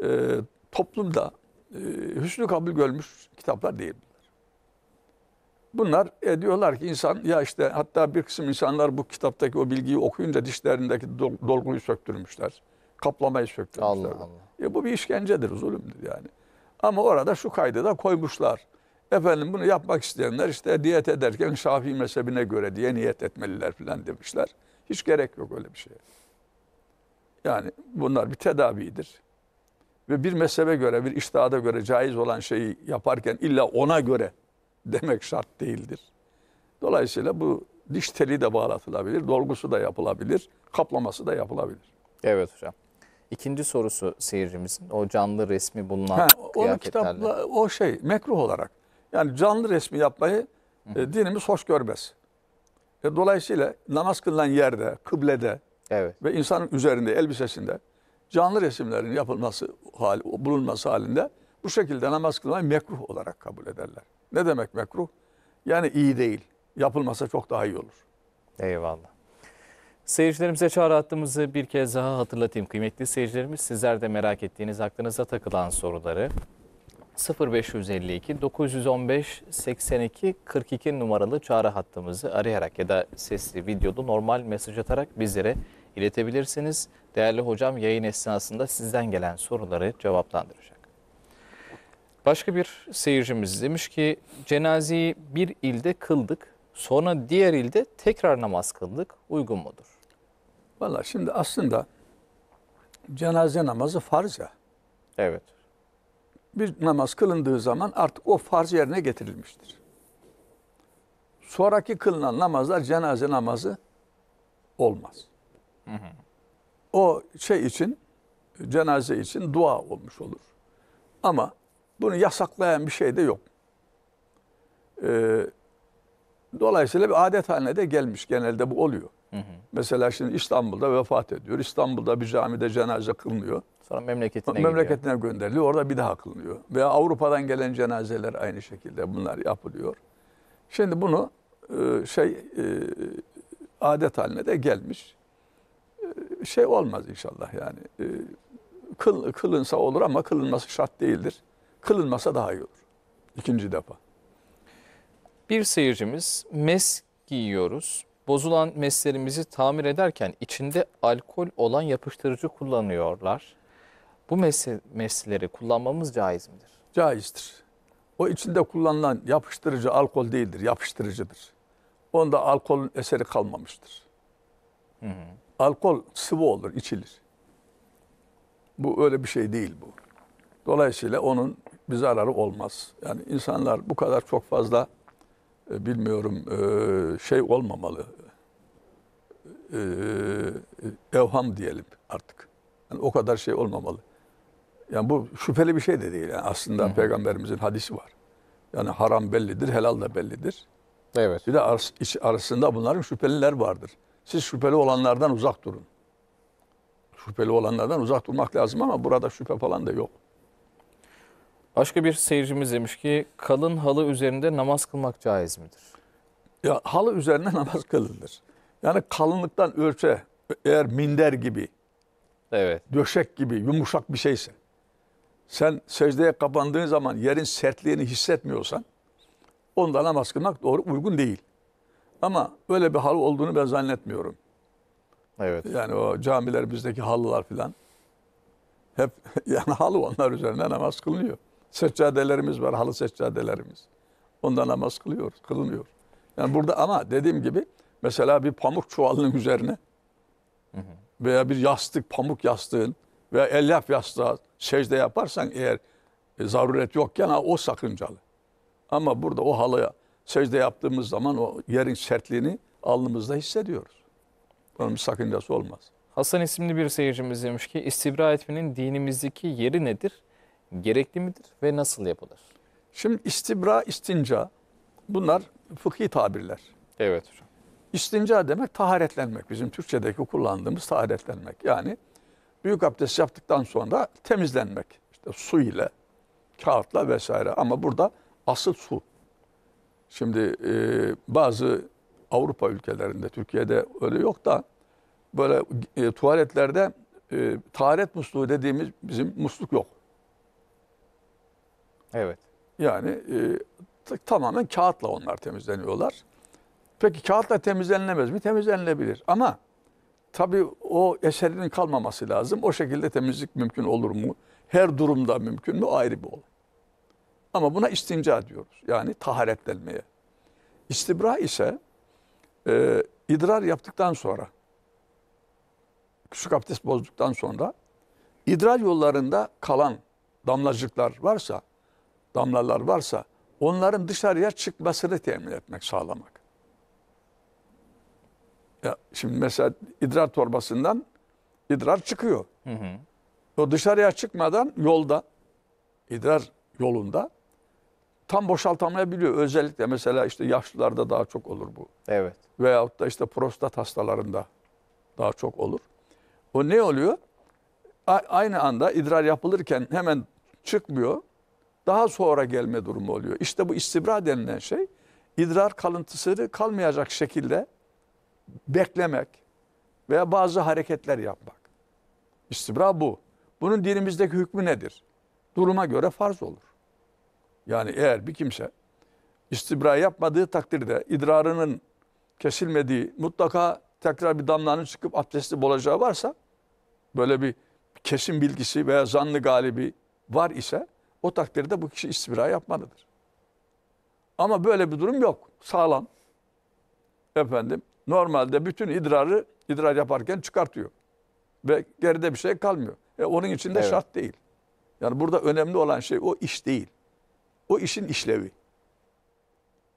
e, toplumda e, hüsnü kabul görmüş kitaplar değil. Bunlar e, diyorlar ki insan ya işte hatta bir kısım insanlar bu kitaptaki o bilgiyi okuyunca dişlerindeki dolguyu söktürmüşler. Kaplamayı söktürmüşler. Allah Allah. E, bu bir işkencedir, zulümdür yani. Ama orada şu kaydı da koymuşlar. Efendim bunu yapmak isteyenler işte diyet ederken Şafii mezhebine göre diye niyet etmeliler falan demişler. Hiç gerek yok öyle bir şeye. Yani bunlar bir tedavidir. Ve bir mezhebe göre, bir iştahada göre caiz olan şeyi yaparken illa ona göre demek şart değildir. Dolayısıyla bu diş teli de bağlatılabilir, dolgusu da yapılabilir, kaplaması da yapılabilir. Evet hocam. İkinci sorusu seyircimizin o canlı resmi bulunan ha, kitapla, o şey mekruh olarak. Yani canlı resmi yapmayı e, dinimiz hoş görmez. E, dolayısıyla namaz kılınan yerde, kıblede evet. ve insanın üzerinde, elbisesinde canlı resimlerin yapılması hal, bulunması halinde bu şekilde namaz kılmayı mekruh olarak kabul ederler. Ne demek mekruh? Yani iyi değil. Yapılmasa çok daha iyi olur. Eyvallah. Seyircilerimize çağrı hattımızı bir kez daha hatırlatayım. Kıymetli seyircilerimiz sizler de merak ettiğiniz aklınıza takılan soruları 0552 915 82 42 numaralı çağrı hattımızı arayarak ya da sesli videolu normal mesaj atarak bizlere iletebilirsiniz. Değerli hocam yayın esnasında sizden gelen soruları cevaplandıracak. Başka bir seyircimiz demiş ki cenazeyi bir ilde kıldık sonra diğer ilde tekrar namaz kıldık uygun mudur? Valla şimdi aslında cenaze namazı farz ya. Evet. Bir namaz kılındığı zaman artık o farz yerine getirilmiştir. Sonraki kılınan namazlar cenaze namazı olmaz. Hı hı. O şey için, cenaze için dua olmuş olur. Ama bunu yasaklayan bir şey de yok. Ee, dolayısıyla bir adet haline de gelmiş. Genelde bu oluyor. Hı hı. Mesela şimdi İstanbul'da vefat ediyor. İstanbul'da bir camide cenaze kılınıyor. Sonra memleketine Memleketine gönderiliyor. Orada bir daha kılınıyor. Veya Avrupa'dan gelen cenazeler aynı şekilde bunlar yapılıyor. Şimdi bunu e, şey e, adet haline de gelmiş. E, şey olmaz inşallah yani. Kıl, kılınsa olur ama kılınması şart değildir kılınmasa daha iyi olur. İkinci defa. Bir seyircimiz mes giyiyoruz. Bozulan meslerimizi tamir ederken içinde alkol olan yapıştırıcı kullanıyorlar. Bu mes mesleri kullanmamız caiz midir? Caizdir. O içinde kullanılan yapıştırıcı alkol değildir, yapıştırıcıdır. Onda alkolün eseri kalmamıştır. Hı hı. Alkol sıvı olur, içilir. Bu öyle bir şey değil bu. Dolayısıyla onun bir zararı olmaz. Yani insanlar bu kadar çok fazla e, bilmiyorum e, şey olmamalı. E, evham diyelim artık. Yani o kadar şey olmamalı. Yani bu şüpheli bir şey de değil. Yani aslında Hı. peygamberimizin hadisi var. Yani haram bellidir, helal de bellidir. Evet. Bir de arasında bunların şüpheliler vardır. Siz şüpheli olanlardan uzak durun. Şüpheli olanlardan uzak durmak lazım ama burada şüphe falan da yok. Başka bir seyircimiz demiş ki kalın halı üzerinde namaz kılmak caiz midir? Ya halı üzerinde namaz kılınır. Yani kalınlıktan ölçe eğer minder gibi, evet. döşek gibi yumuşak bir şeyse sen secdeye kapandığın zaman yerin sertliğini hissetmiyorsan onda namaz kılmak doğru uygun değil. Ama öyle bir halı olduğunu ben zannetmiyorum. Evet. Yani o camilerimizdeki halılar filan hep yani halı onlar üzerinde namaz kılınıyor seccadelerimiz var, halı seccadelerimiz. Onda namaz kılıyor, kılınıyor. Yani burada ama dediğim gibi mesela bir pamuk çuvalının üzerine veya bir yastık, pamuk yastığın veya elyaf yastığa secde yaparsan eğer e, zaruret yokken o sakıncalı. Ama burada o halıya secde yaptığımız zaman o yerin sertliğini alnımızda hissediyoruz. Onun bir sakıncası olmaz. Hasan isimli bir seyircimiz demiş ki istibra etmenin dinimizdeki yeri nedir? gerekli midir ve nasıl yapılır? Şimdi istibra, istinca bunlar fıkhi tabirler. Evet hocam. İstinca demek taharetlenmek. Bizim Türkçedeki kullandığımız taharetlenmek. Yani büyük abdest yaptıktan sonra temizlenmek. İşte su ile, kağıtla vesaire. Ama burada asıl su. Şimdi e, bazı Avrupa ülkelerinde, Türkiye'de öyle yok da böyle e, tuvaletlerde e, taharet musluğu dediğimiz bizim musluk yok. Evet. Yani e, tamamen kağıtla onlar temizleniyorlar. Peki kağıtla temizlenemez mi? Temizlenilebilir. Ama tabii o eserinin kalmaması lazım. O şekilde temizlik mümkün olur mu? Her durumda mümkün mü? Ayrı bir olay. Ama buna istinca diyoruz. Yani taharetlenmeye. İstibra ise e, idrar yaptıktan sonra, küçük abdest bozduktan sonra idrar yollarında kalan damlacıklar varsa damlalar varsa onların dışarıya çıkmasını temin etmek, sağlamak. Ya şimdi mesela idrar torbasından idrar çıkıyor. Hı hı. O dışarıya çıkmadan yolda, idrar yolunda tam boşaltamayabiliyor. Özellikle mesela işte yaşlılarda daha çok olur bu. Evet. Veyahut da işte prostat hastalarında daha çok olur. O ne oluyor? A aynı anda idrar yapılırken hemen çıkmıyor daha sonra gelme durumu oluyor. İşte bu istibra denilen şey idrar kalıntısı kalmayacak şekilde beklemek veya bazı hareketler yapmak. İstibra bu. Bunun dinimizdeki hükmü nedir? Duruma göre farz olur. Yani eğer bir kimse istibra yapmadığı takdirde idrarının kesilmediği mutlaka tekrar bir damlanın çıkıp abdestli bolacağı varsa böyle bir kesin bilgisi veya zanlı galibi var ise o takdirde bu kişi istibra yapmalıdır. Ama böyle bir durum yok. Sağlam. Efendim normalde bütün idrarı idrar yaparken çıkartıyor. Ve geride bir şey kalmıyor. E, onun için de evet. şart değil. Yani burada önemli olan şey o iş değil. O işin işlevi.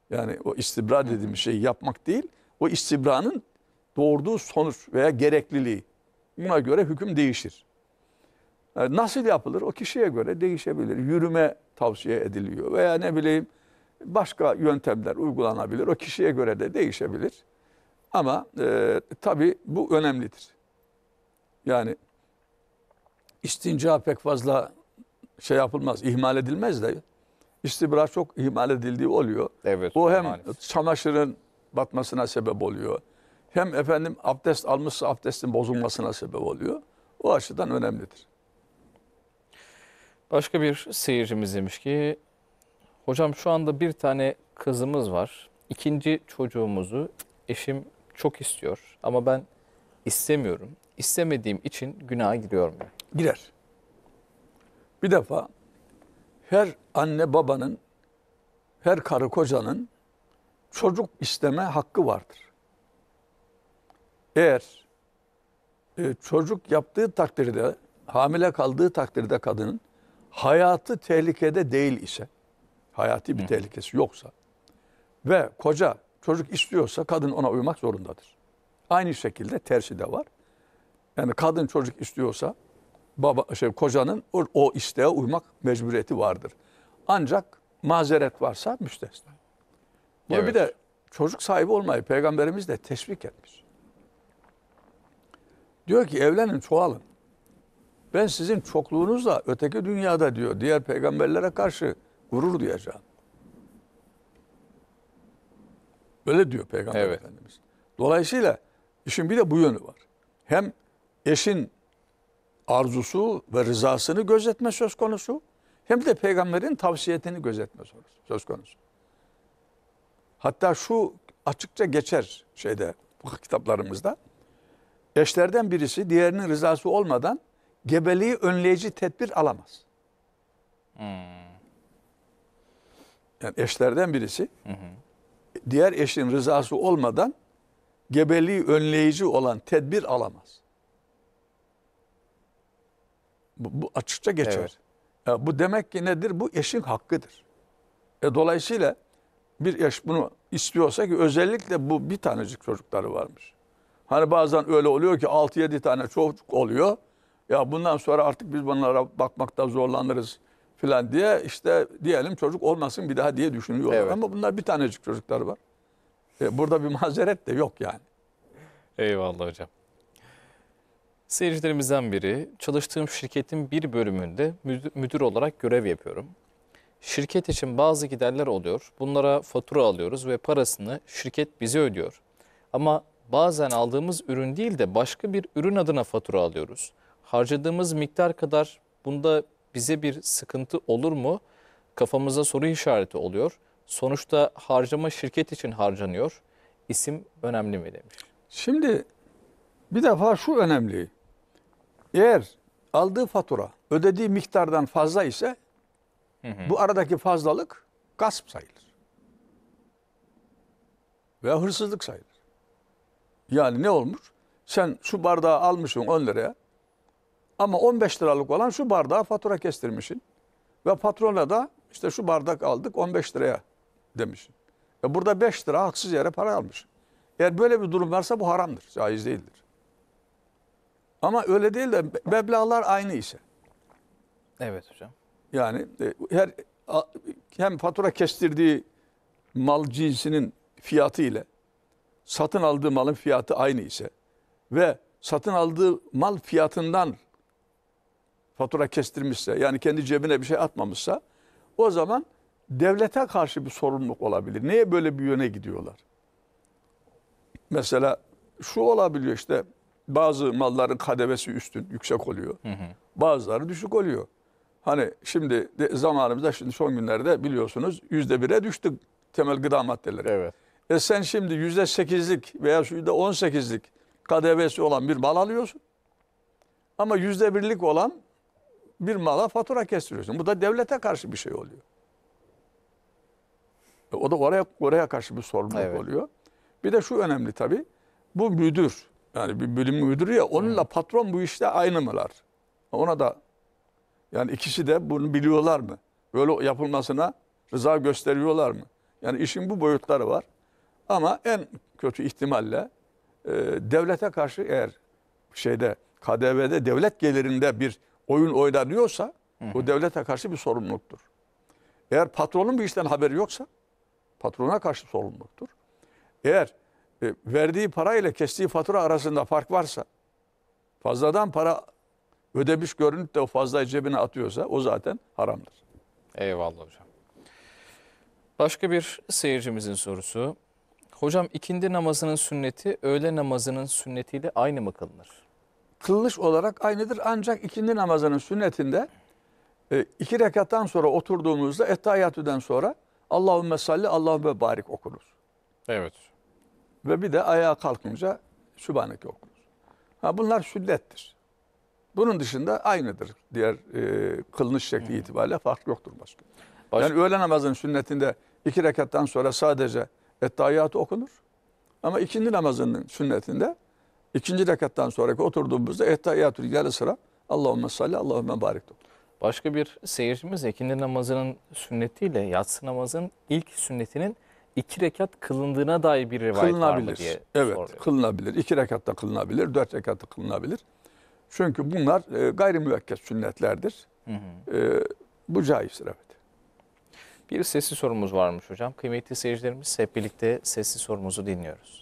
Yani o istibra dediğim şeyi yapmak değil. O istibranın doğurduğu sonuç veya gerekliliği. Buna göre hüküm değişir. Nasıl yapılır? O kişiye göre değişebilir. Yürüme tavsiye ediliyor veya ne bileyim başka yöntemler uygulanabilir. O kişiye göre de değişebilir. Ama e, tabii bu önemlidir. Yani istinca pek fazla şey yapılmaz, ihmal edilmez de istibra çok ihmal edildiği oluyor. Evet. O hem maalesef. çamaşırın batmasına sebep oluyor. Hem efendim abdest almışsa abdestin bozulmasına sebep oluyor. O açıdan önemlidir. Başka bir seyircimiz demiş ki, hocam şu anda bir tane kızımız var. İkinci çocuğumuzu eşim çok istiyor ama ben istemiyorum. İstemediğim için günaha giriyorum. Girer. Bir defa her anne babanın, her karı kocanın çocuk isteme hakkı vardır. Eğer e, çocuk yaptığı takdirde, hamile kaldığı takdirde kadının hayatı tehlikede değil ise, hayati bir Hı. tehlikesi yoksa ve koca çocuk istiyorsa kadın ona uymak zorundadır. Aynı şekilde tersi de var. Yani kadın çocuk istiyorsa baba şey kocanın o, o isteğe uymak mecburiyeti vardır. Ancak mazeret varsa müstesna. Bu evet. bir de çocuk sahibi olmayı peygamberimiz de teşvik etmiş. Diyor ki evlenin çoğalın. Ben sizin çokluğunuzla öteki dünyada diyor diğer peygamberlere karşı gurur duyacağım. Böyle diyor Peygamber evet. Efendimiz. Dolayısıyla işin bir de bu yönü var. Hem eşin arzusu ve rızasını gözetme söz konusu hem de peygamberin tavsiyetini gözetme söz konusu. Hatta şu açıkça geçer şeyde bu kitaplarımızda. Eşlerden birisi diğerinin rızası olmadan gebeliği önleyici tedbir alamaz. Hmm. Yani eşlerden birisi hı hı. diğer eşin rızası olmadan gebeliği önleyici olan tedbir alamaz. Bu, bu açıkça geçer. Evet. E, bu demek ki nedir? Bu eşin hakkıdır. E, dolayısıyla bir eş bunu istiyorsa ki özellikle bu bir tanecik çocukları varmış. Hani bazen öyle oluyor ki 6-7 tane çocuk oluyor. Ya bundan sonra artık biz bunlara bakmakta zorlanırız filan diye işte diyelim çocuk olmasın bir daha diye düşünüyorlar. Evet. Ama bunlar bir tanecik çocuklar var. E, burada bir mazeret de yok yani. Eyvallah hocam. Seyircilerimizden biri, çalıştığım şirketin bir bölümünde müdür, olarak görev yapıyorum. Şirket için bazı giderler oluyor. Bunlara fatura alıyoruz ve parasını şirket bize ödüyor. Ama bazen aldığımız ürün değil de başka bir ürün adına fatura alıyoruz harcadığımız miktar kadar bunda bize bir sıkıntı olur mu? Kafamıza soru işareti oluyor. Sonuçta harcama şirket için harcanıyor. İsim önemli mi demiş. Şimdi bir defa şu önemli. Eğer aldığı fatura ödediği miktardan fazla ise hı hı. bu aradaki fazlalık gasp sayılır. Veya hırsızlık sayılır. Yani ne olmuş? Sen şu bardağı almışsın 10 liraya. Ama 15 liralık olan şu bardağa fatura kestirmişsin. Ve patrona da işte şu bardak aldık 15 liraya demişsin. E burada 5 lira haksız yere para almış. Eğer böyle bir durum varsa bu haramdır. Caiz değildir. Ama öyle değil de meblağlar aynı ise. Evet hocam. Yani e, her hem fatura kestirdiği mal cinsinin fiyatı ile satın aldığı malın fiyatı aynı ise ve satın aldığı mal fiyatından fatura kestirmişse yani kendi cebine bir şey atmamışsa o zaman devlete karşı bir sorumluluk olabilir. Niye böyle bir yöne gidiyorlar? Mesela şu olabiliyor işte bazı malların kademesi üstün, yüksek oluyor. Hı hı. Bazıları düşük oluyor. Hani şimdi zamanımızda şimdi son günlerde biliyorsunuz yüzde bire düştük temel gıda maddeleri. Evet. E sen şimdi yüzde sekizlik veya yüzde on sekizlik KDV'si olan bir mal alıyorsun. Ama yüzde birlik olan bir mala fatura kestiriyorsun. Bu da devlete karşı bir şey oluyor. E, o da oraya oraya karşı bir sorumluluk evet. oluyor. Bir de şu önemli tabii. Bu müdür. Yani bir bölüm müdürü ya onunla evet. patron bu işte aynı mılar? Ona da yani ikisi de bunu biliyorlar mı? Böyle yapılmasına rıza gösteriyorlar mı? Yani işin bu boyutları var. Ama en kötü ihtimalle e, devlete karşı eğer şeyde KDV'de devlet gelirinde bir oyun oynanıyorsa bu devlete karşı bir sorumluluktur. Eğer patronun bu işten haberi yoksa patrona karşı sorumluluktur. Eğer e, verdiği para ile kestiği fatura arasında fark varsa fazladan para ödemiş görünüp de o fazlayı cebine atıyorsa o zaten haramdır. Eyvallah hocam. Başka bir seyircimizin sorusu. Hocam ikindi namazının sünneti öğle namazının sünnetiyle aynı mı kılınır? kılış olarak aynıdır. Ancak ikindi namazının sünnetinde e, iki rekattan sonra oturduğumuzda ettahiyatüden sonra Allahümme salli Allahümme barik okunur. Evet. Ve bir de ayağa kalkınca Sübhaneke okunur. Ha, bunlar sünnettir. Bunun dışında aynıdır. Diğer e, kılınış şekli hmm. itibariyle fark yoktur başka. başka. Yani öğle namazının sünnetinde iki rekattan sonra sadece ettahiyatı okunur. Ama ikindi namazının sünnetinde İkinci rekattan sonraki oturduğumuzda Ettehiyyatül Gale sıra Allahümme salli Allahümme barik Başka bir seyircimiz ikindi namazının sünnetiyle yatsı namazın ilk sünnetinin iki rekat kılındığına dair bir rivayet var mı diye Evet soruyor. kılınabilir. İki rekatta kılınabilir, dört rekatta kılınabilir. Çünkü bunlar e, gayrimüvekket sünnetlerdir. Hı hı. E, bu caizdir evet. Bir sesli sorumuz varmış hocam. Kıymetli seyircilerimiz hep birlikte sesli sorumuzu dinliyoruz.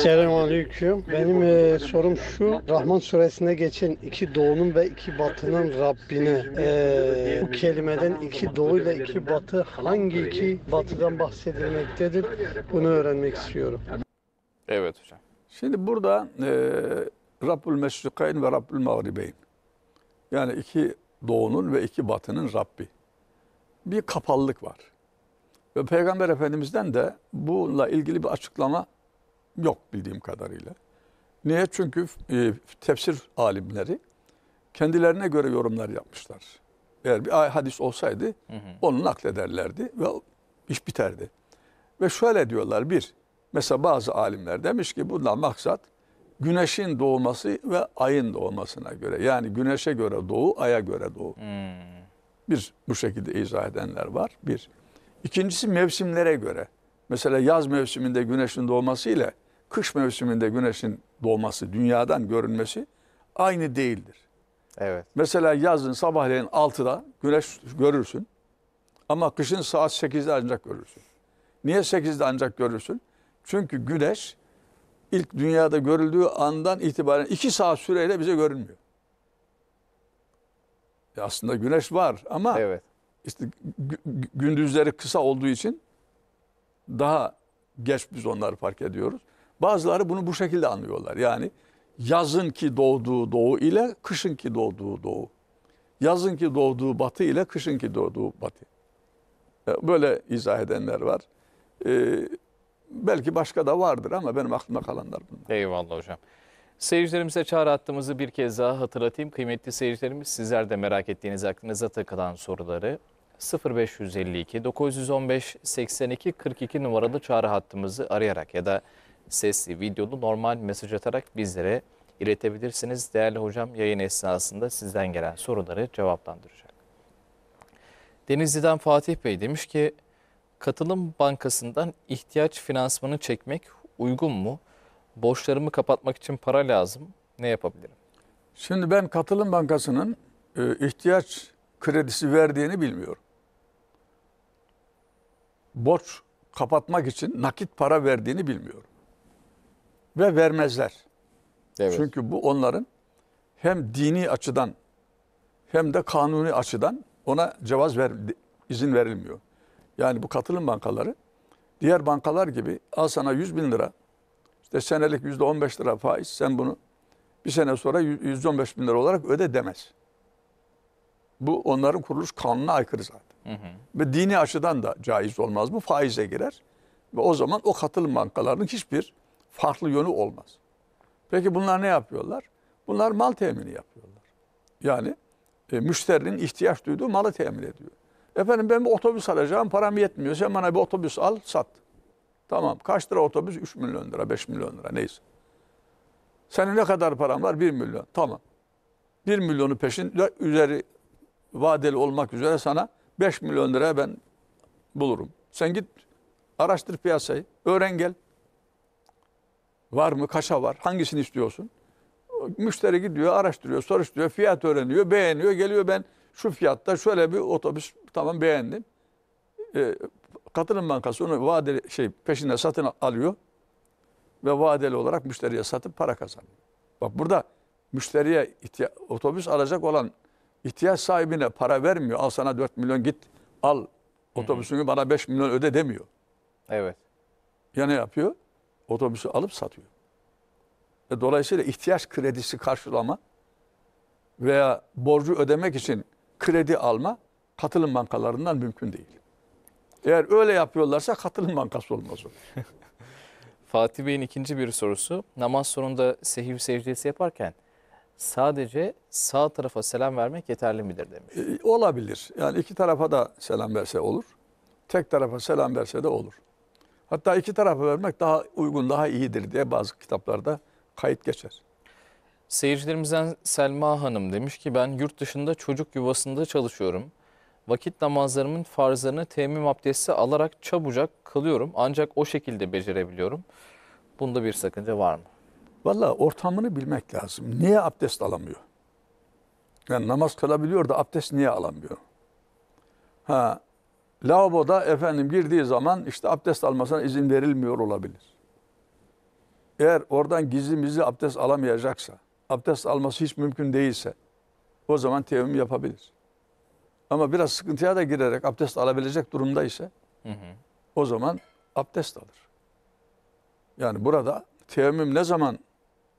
Selamünaleyküm. Benim e, sorum şu. Rahman suresine geçen iki doğunun ve iki batının Rabbini e, bu kelimeden iki doğu ile iki batı hangi iki batıdan bahsedilmektedir? Bunu öğrenmek istiyorum. Evet hocam. Şimdi burada e, Rabbul Meşrikayn ve Rabbul Mağribeyn. Yani iki doğunun ve iki batının Rabbi. Bir kapallık var. Ve Peygamber Efendimiz'den de bununla ilgili bir açıklama Yok bildiğim kadarıyla. Niye? Çünkü e, tefsir alimleri kendilerine göre yorumlar yapmışlar. Eğer bir hadis olsaydı hı hı. onu naklederlerdi ve iş biterdi. Ve şöyle diyorlar bir, mesela bazı alimler demiş ki bundan maksat güneşin doğması ve ayın doğmasına göre. Yani güneşe göre doğu, aya göre doğu. Hmm. Bir, bu şekilde izah edenler var. Bir. İkincisi mevsimlere göre. Mesela yaz mevsiminde güneşin doğması ile kış mevsiminde güneşin doğması, dünyadan görünmesi aynı değildir. Evet. Mesela yazın sabahleyin 6'da güneş görürsün ama kışın saat 8'de ancak görürsün. Niye 8'de ancak görürsün? Çünkü güneş ilk dünyada görüldüğü andan itibaren 2 saat süreyle bize görünmüyor. E aslında güneş var ama evet. işte gündüzleri kısa olduğu için daha geç biz onları fark ediyoruz. Bazıları bunu bu şekilde anlıyorlar. Yani yazın ki doğduğu doğu ile kışın ki doğduğu doğu. Yazın ki doğduğu batı ile kışın ki doğduğu batı. E, böyle izah edenler var. Ee, belki başka da vardır ama benim aklıma kalanlar bunlar. Eyvallah hocam. Seyircilerimize çağrı hattımızı bir kez daha hatırlatayım. Kıymetli seyircilerimiz sizler de merak ettiğiniz aklınıza takılan soruları 0552 915 82 42 numaralı çağrı hattımızı arayarak ya da sesli, videolu normal mesaj atarak bizlere iletebilirsiniz. Değerli hocam yayın esnasında sizden gelen soruları cevaplandıracak. Denizli'den Fatih Bey demiş ki katılım bankasından ihtiyaç finansmanı çekmek uygun mu? Borçlarımı kapatmak için para lazım. Ne yapabilirim? Şimdi ben katılım bankasının e, ihtiyaç kredisi verdiğini bilmiyorum. Borç kapatmak için nakit para verdiğini bilmiyorum ve vermezler. Evet. Çünkü bu onların hem dini açıdan hem de kanuni açıdan ona cevaz ver, izin verilmiyor. Yani bu katılım bankaları diğer bankalar gibi al sana 100 bin lira işte senelik yüzde 15 lira faiz sen bunu bir sene sonra 115 bin lira olarak öde demez. Bu onların kuruluş kanuna aykırı zaten. Hı hı. Ve dini açıdan da caiz olmaz bu faize girer. Ve o zaman o katılım bankalarının hiçbir farklı yönü olmaz. Peki bunlar ne yapıyorlar? Bunlar mal temini yapıyorlar. Yani e, müşterinin ihtiyaç duyduğu malı temin ediyor. Efendim ben bir otobüs alacağım param yetmiyor. Sen bana bir otobüs al sat. Tamam kaç lira otobüs? 3 milyon lira 5 milyon lira neyse. Senin ne kadar param var? 1 milyon. Tamam. 1 milyonu peşin üzeri vadeli olmak üzere sana 5 milyon lira ben bulurum. Sen git araştır piyasayı. Öğren gel var mı, kaça var, hangisini istiyorsun? Müşteri gidiyor, araştırıyor, soruşturuyor, fiyat öğreniyor, beğeniyor, geliyor ben şu fiyatta şöyle bir otobüs tamam beğendim. E, Katılım Bankası onu vadeli şey peşinde satın alıyor ve vadeli olarak müşteriye satıp para kazanıyor. Bak burada müşteriye otobüs alacak olan ihtiyaç sahibine para vermiyor. Al sana 4 milyon git al otobüsünü bana 5 milyon öde demiyor. Evet. Ya ne yapıyor? otobüsü alıp satıyor. E, dolayısıyla ihtiyaç kredisi karşılama veya borcu ödemek için kredi alma katılım bankalarından mümkün değil. Eğer öyle yapıyorlarsa katılım bankası olmaz o. Fatih Bey'in ikinci bir sorusu. Namaz sonunda sehiv secdesi yaparken sadece sağ tarafa selam vermek yeterli midir demiş. E, olabilir. Yani iki tarafa da selam verse olur. Tek tarafa selam verse de olur. Hatta iki tarafa vermek daha uygun, daha iyidir diye bazı kitaplarda kayıt geçer. Seyircilerimizden Selma Hanım demiş ki ben yurt dışında çocuk yuvasında çalışıyorum. Vakit namazlarımın farzlarını temim abdesti alarak çabucak kılıyorum. Ancak o şekilde becerebiliyorum. Bunda bir sakınca var mı? Valla ortamını bilmek lazım. Niye abdest alamıyor? Yani namaz kılabiliyor da abdest niye alamıyor? Ha lavaboda efendim girdiği zaman işte abdest almasına izin verilmiyor olabilir. Eğer oradan gizli mizli abdest alamayacaksa, abdest alması hiç mümkün değilse o zaman teyemmüm yapabilir. Ama biraz sıkıntıya da girerek abdest alabilecek durumda ise o zaman abdest alır. Yani burada teyemmüm ne zaman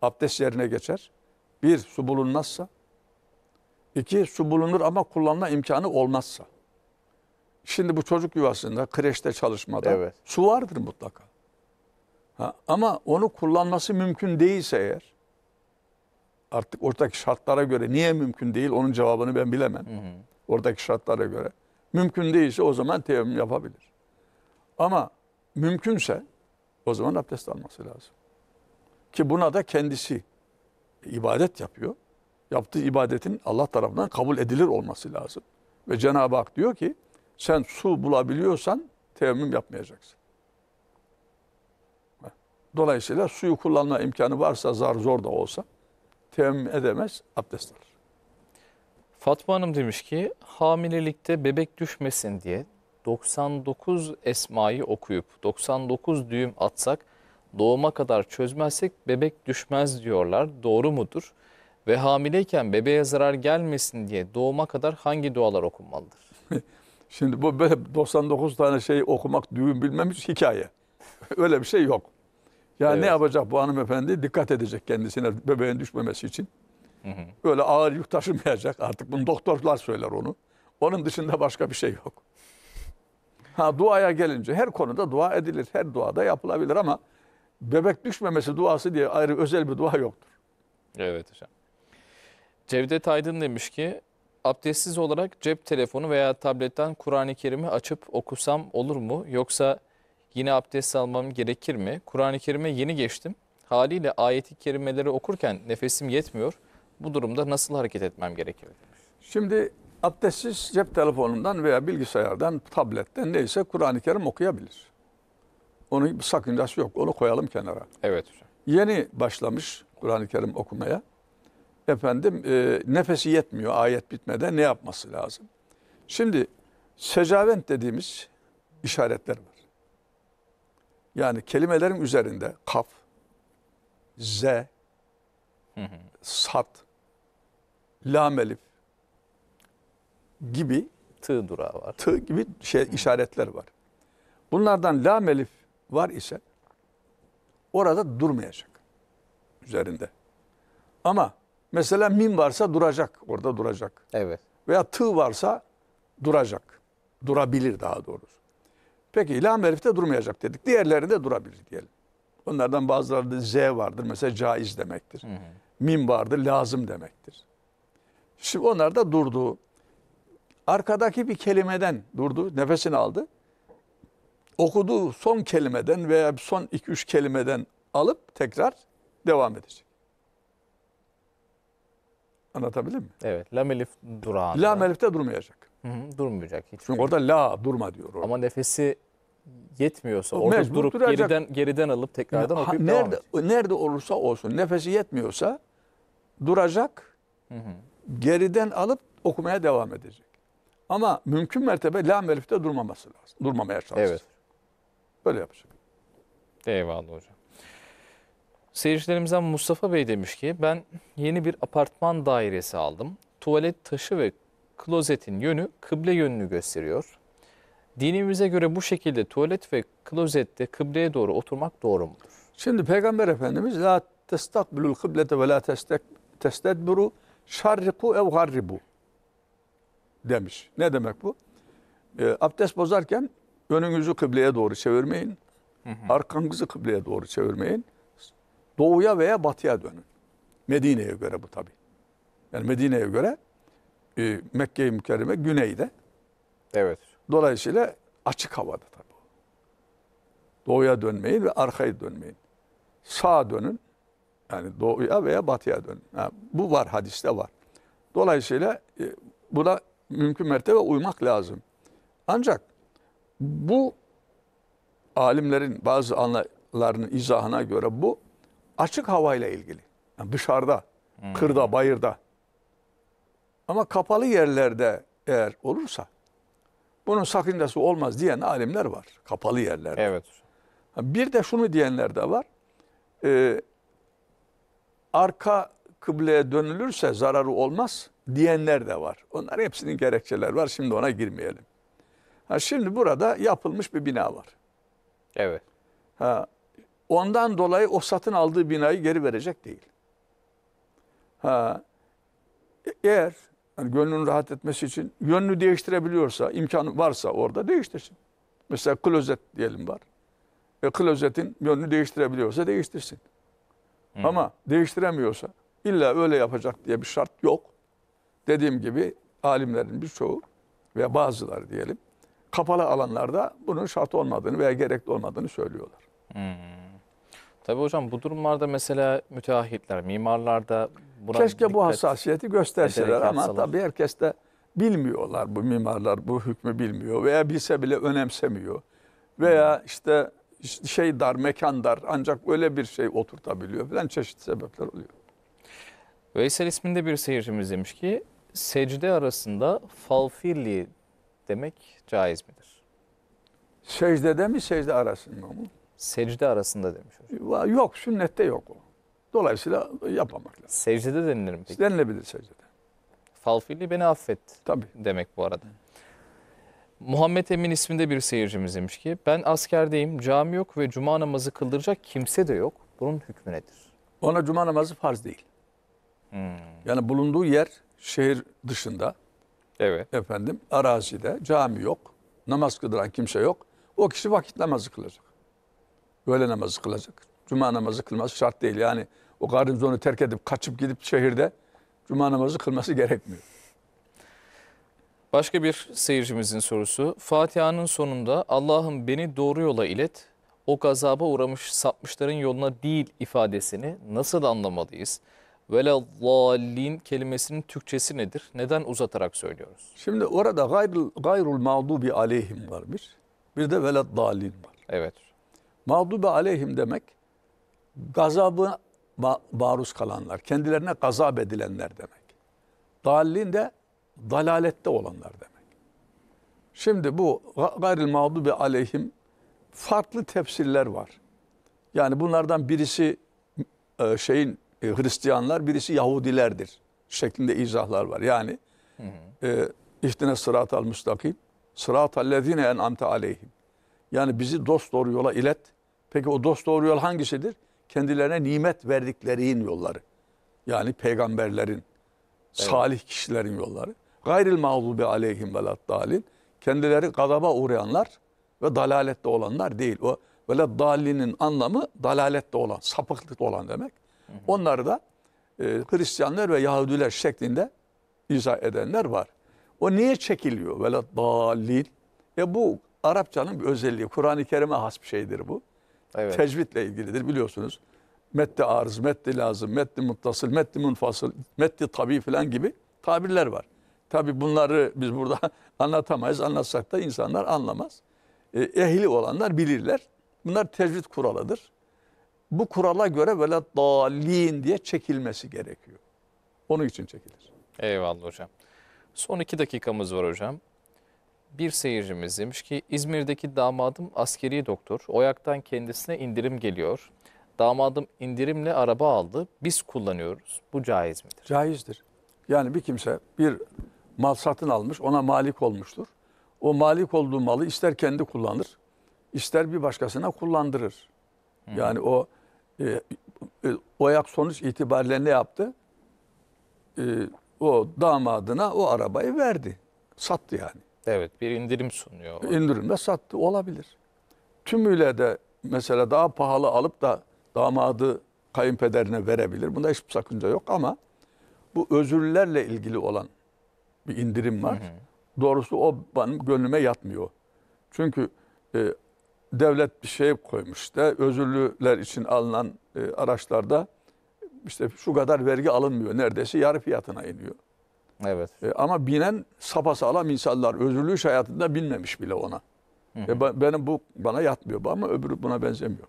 abdest yerine geçer? Bir, su bulunmazsa. iki su bulunur ama kullanma imkanı olmazsa. Şimdi bu çocuk yuvasında, kreşte çalışmada evet. su vardır mutlaka. Ha, ama onu kullanması mümkün değilse eğer, artık oradaki şartlara göre niye mümkün değil onun cevabını ben bilemem. Hı hı. Oradaki şartlara göre. Mümkün değilse o zaman teyemmüm yapabilir. Ama mümkünse o zaman abdest alması lazım. Ki buna da kendisi ibadet yapıyor. Yaptığı ibadetin Allah tarafından kabul edilir olması lazım. Ve Cenab-ı Hak diyor ki sen su bulabiliyorsan teyemmüm yapmayacaksın. Dolayısıyla suyu kullanma imkanı varsa zar zor da olsa teyemmüm edemez, abdest alır. Fatma Hanım demiş ki hamilelikte bebek düşmesin diye 99 esmayı okuyup 99 düğüm atsak doğuma kadar çözmezsek bebek düşmez diyorlar. Doğru mudur? Ve hamileyken bebeğe zarar gelmesin diye doğuma kadar hangi dualar okunmalıdır? Şimdi bu böyle 99 tane şey okumak, düğün bilmemiş hikaye. Öyle bir şey yok. Yani evet. ne yapacak bu hanımefendi? Dikkat edecek kendisine bebeğin düşmemesi için. Hı hı. Öyle ağır yük taşımayacak. Artık bunu doktorlar söyler onu. Onun dışında başka bir şey yok. Ha duaya gelince her konuda dua edilir. Her duada yapılabilir ama bebek düşmemesi duası diye ayrı özel bir dua yoktur. Evet hocam. Cevdet Aydın demiş ki abdestsiz olarak cep telefonu veya tabletten Kur'an-ı Kerim'i açıp okusam olur mu? Yoksa yine abdest almam gerekir mi? Kur'an-ı Kerim'e yeni geçtim. Haliyle ayeti kerimeleri okurken nefesim yetmiyor. Bu durumda nasıl hareket etmem gerekir? Şimdi abdestsiz cep telefonundan veya bilgisayardan, tabletten neyse Kur'an-ı Kerim okuyabilir. Onun bir sakıncası yok. Onu koyalım kenara. Evet hocam. Yeni başlamış Kur'an-ı Kerim okumaya efendim e, nefesi yetmiyor ayet bitmeden ne yapması lazım? Şimdi secavent dediğimiz işaretler var. Yani kelimelerin üzerinde kaf, z, sat, lam elif gibi tığ durağı var. Tığ gibi şey işaretler var. Bunlardan lam elif var ise orada durmayacak üzerinde. Ama Mesela mim varsa duracak. Orada duracak. Evet. Veya tı varsa duracak. Durabilir daha doğrusu. Peki ilham herifte durmayacak dedik. Diğerleri de durabilir diyelim. Onlardan bazılarında z vardır. Mesela caiz demektir. Hı hı. Mim vardır. Lazım demektir. Şimdi onlar da durdu. Arkadaki bir kelimeden durdu. Nefesini aldı. Okuduğu son kelimeden veya son iki üç kelimeden alıp tekrar devam edecek. Anlatabilir mi? Evet. Lam elif durağında. Lam elifte durmayacak. Hı hı, durmayacak. Hiç Çünkü orada la durma diyor. Orada. Ama nefesi yetmiyorsa o orada durup duracak. geriden geriden alıp tekrardan ha, okuyup nerede, devam edecek. Nerede olursa olsun nefesi yetmiyorsa duracak. Hı hı. Geriden alıp okumaya devam edecek. Ama mümkün mertebe lam elifte durmaması lazım. Durmamaya çalışacak. Evet. Böyle yapacak. Eyvallah hocam. Seyircilerimizden Mustafa Bey demiş ki ben yeni bir apartman dairesi aldım. Tuvalet taşı ve klozetin yönü kıble yönünü gösteriyor. Dinimize göre bu şekilde tuvalet ve klozette kıbleye doğru oturmak doğru mudur? Şimdi Peygamber Efendimiz la testakbilul kıblete ve la testedbiru şarriku ev garribu demiş. Ne demek bu? E, abdest bozarken önünüzü kıbleye doğru çevirmeyin. Hı hı. Arkanızı kıbleye doğru çevirmeyin doğuya veya batıya dönün. Medine'ye göre bu tabi. Yani Medine'ye göre e, Mekke-i Mükerreme güneyde. Evet. Dolayısıyla açık havada tabi. Doğuya dönmeyin ve arkaya dönmeyin. Sağa dönün. Yani doğuya veya batıya dönün. Yani bu var hadiste var. Dolayısıyla e, buna mümkün mertebe uymak lazım. Ancak bu alimlerin bazı anlarının izahına göre bu açık havayla ilgili. Yani dışarıda, hmm. kırda, bayırda. Ama kapalı yerlerde eğer olursa bunun sakıncası olmaz diyen alimler var. Kapalı yerlerde. Evet. Bir de şunu diyenler de var. Ee, arka kıbleye dönülürse zararı olmaz diyenler de var. Onlar hepsinin gerekçeler var. Şimdi ona girmeyelim. Ha, şimdi burada yapılmış bir bina var. Evet. Ha, Ondan dolayı o satın aldığı binayı geri verecek değil. Ha, eğer yani gönlünün rahat etmesi için yönünü değiştirebiliyorsa, imkanı varsa orada değiştirsin. Mesela klozet diyelim var. E, klozetin yönünü değiştirebiliyorsa değiştirsin. Hı. Hmm. Ama değiştiremiyorsa illa öyle yapacak diye bir şart yok. Dediğim gibi alimlerin birçoğu veya bazıları diyelim kapalı alanlarda bunun şart olmadığını veya gerekli olmadığını söylüyorlar. Hmm. Tabii hocam bu durumlarda mesela müteahhitler, mimarlarda buna Keşke bu hassasiyeti gösterseler ama yapsalar. tabii herkes de bilmiyorlar bu mimarlar bu hükmü bilmiyor veya bilse bile önemsemiyor. Veya hmm. işte şey dar, mekan dar ancak öyle bir şey oturtabiliyor falan çeşitli sebepler oluyor. Veysel isminde bir seyircimiz demiş ki secde arasında falfilli demek caiz midir? Secdede mi secde arasında mı? secde arasında demiş hocam. Yok sünnette yok o. Dolayısıyla yapamak lazım. Secdede denilir mi peki? Denilebilir secdede. Falfilli beni affet Tabii. demek bu arada. Muhammed Emin isminde bir seyircimiz demiş ki ben askerdeyim cami yok ve cuma namazı kıldıracak kimse de yok. Bunun hükmü nedir? Ona cuma namazı farz değil. Hmm. Yani bulunduğu yer şehir dışında. Evet. Efendim arazide cami yok. Namaz kıldıran kimse yok. O kişi vakit namazı kılacak. Öğle namazı kılacak. Cuma namazı kılması şart değil. Yani o garnizonu terk edip kaçıp gidip şehirde cuma namazı kılması gerekmiyor. Başka bir seyircimizin sorusu. Fatiha'nın sonunda Allah'ım beni doğru yola ilet, o gazaba uğramış sapmışların yoluna değil ifadesini nasıl anlamalıyız? Velallallin kelimesinin Türkçesi nedir? Neden uzatarak söylüyoruz? Şimdi orada gayrul, gayrul mağdubi aleyhim varmış. Bir de veladdallin var. Evet. Mağdube aleyhim demek gazabı maruz kalanlar, kendilerine gazap edilenler demek. Dallin de dalalette olanlar demek. Şimdi bu gayril mağdubi aleyhim farklı tefsirler var. Yani bunlardan birisi e, şeyin e, Hristiyanlar, birisi Yahudilerdir şeklinde izahlar var. Yani hı hı. E, ihtine sırat al müstakim, sırat allezine en'amte aleyhim. Yani bizi dost doğru yola ilet. Peki o dost doğru yol hangisidir? Kendilerine nimet verdiklerinin yolları. Yani peygamberlerin, evet. salih kişilerin yolları. Gayril mağdubi aleyhim ve dalin. Kendileri gadaba uğrayanlar ve dalalette olanlar değil. O böyle dalinin anlamı dalalette olan, sapıklıkta olan demek. Hı hı. Onları da e, Hristiyanlar ve Yahudiler şeklinde izah edenler var. O niye çekiliyor? Böyle dalil. E bu Arapçanın bir özelliği. Kur'an-ı Kerim'e has bir şeydir bu. Evet. Tecvidle ilgilidir biliyorsunuz. Metti arz, metti lazım, metti muttasıl, metti munfasıl, metti tabi filan gibi tabirler var. Tabi bunları biz burada anlatamayız. Anlatsak da insanlar anlamaz. E, ehli olanlar bilirler. Bunlar tecvid kuralıdır. Bu kurala göre böyle dalin diye çekilmesi gerekiyor. Onun için çekilir. Eyvallah hocam. Son iki dakikamız var hocam bir seyircimiz demiş ki İzmir'deki damadım askeri doktor. Oyak'tan kendisine indirim geliyor. Damadım indirimle araba aldı. Biz kullanıyoruz. Bu caiz midir? Caizdir. Yani bir kimse bir mal satın almış ona malik olmuştur. O malik olduğu malı ister kendi kullanır ister bir başkasına kullandırır. Hı Yani o e, e oyak sonuç itibariyle ne yaptı? E, o damadına o arabayı verdi. Sattı yani. Evet bir indirim sunuyor. İndirimle sattı olabilir. Tümüyle de mesela daha pahalı alıp da damadı kayınpederine verebilir. Bunda hiçbir sakınca yok ama bu özürlerle ilgili olan bir indirim var. Hı hı. Doğrusu o benim gönlüme yatmıyor. Çünkü e, devlet bir şey koymuş da özürlüler için alınan e, araçlarda işte şu kadar vergi alınmıyor neredeyse yarı fiyatına iniyor. Evet. E, ama binen sapasağlam insanlar özgürlüğü hayatında bilmemiş bile ona. Hı hı. E, benim bu bana yatmıyor ama öbürü buna benzemiyor.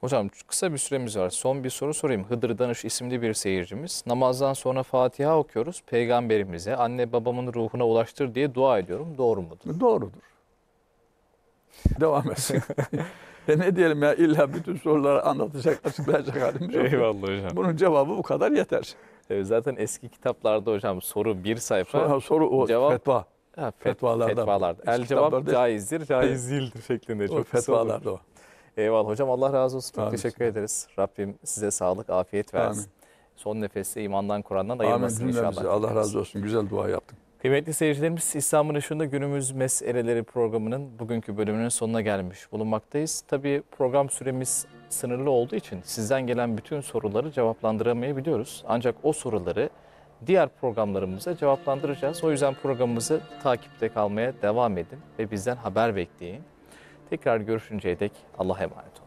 Hocam kısa bir süremiz var. Son bir soru sorayım. Hıdır Danış isimli bir seyircimiz. Namazdan sonra Fatiha okuyoruz. Peygamberimize, anne babamın ruhuna ulaştır diye dua ediyorum. Doğru mudur? Doğrudur. Devam etsin. e ne diyelim ya illa bütün soruları anlatacak, açıklayacak halimiz yok. Eyvallah hocam. Bunun cevabı bu kadar yeter. E, zaten eski kitaplarda hocam soru bir sayfa. Soru, soru o cevap, fetva. Ha, fetvalarda. fetvalarda. El cevap caizdir, caiz değildir şeklinde. Çok o fetvalarda o. Eyvallah hocam Allah razı olsun. Çok Amin. teşekkür ederiz. Rabbim size sağlık, afiyet versin. Amin. Son nefeste imandan, Kur'an'dan ayırmasın inşallah. Bize. Allah razı olsun. Güzel dua yaptık. Kıymetli seyircilerimiz İslam'ın ışığında günümüz meseleleri programının bugünkü bölümünün sonuna gelmiş bulunmaktayız. Tabii program süremiz sınırlı olduğu için sizden gelen bütün soruları cevaplandıramayabiliyoruz. Ancak o soruları diğer programlarımızda cevaplandıracağız. O yüzden programımızı takipte kalmaya devam edin ve bizden haber bekleyin. Tekrar görüşünceye dek Allah'a emanet olun.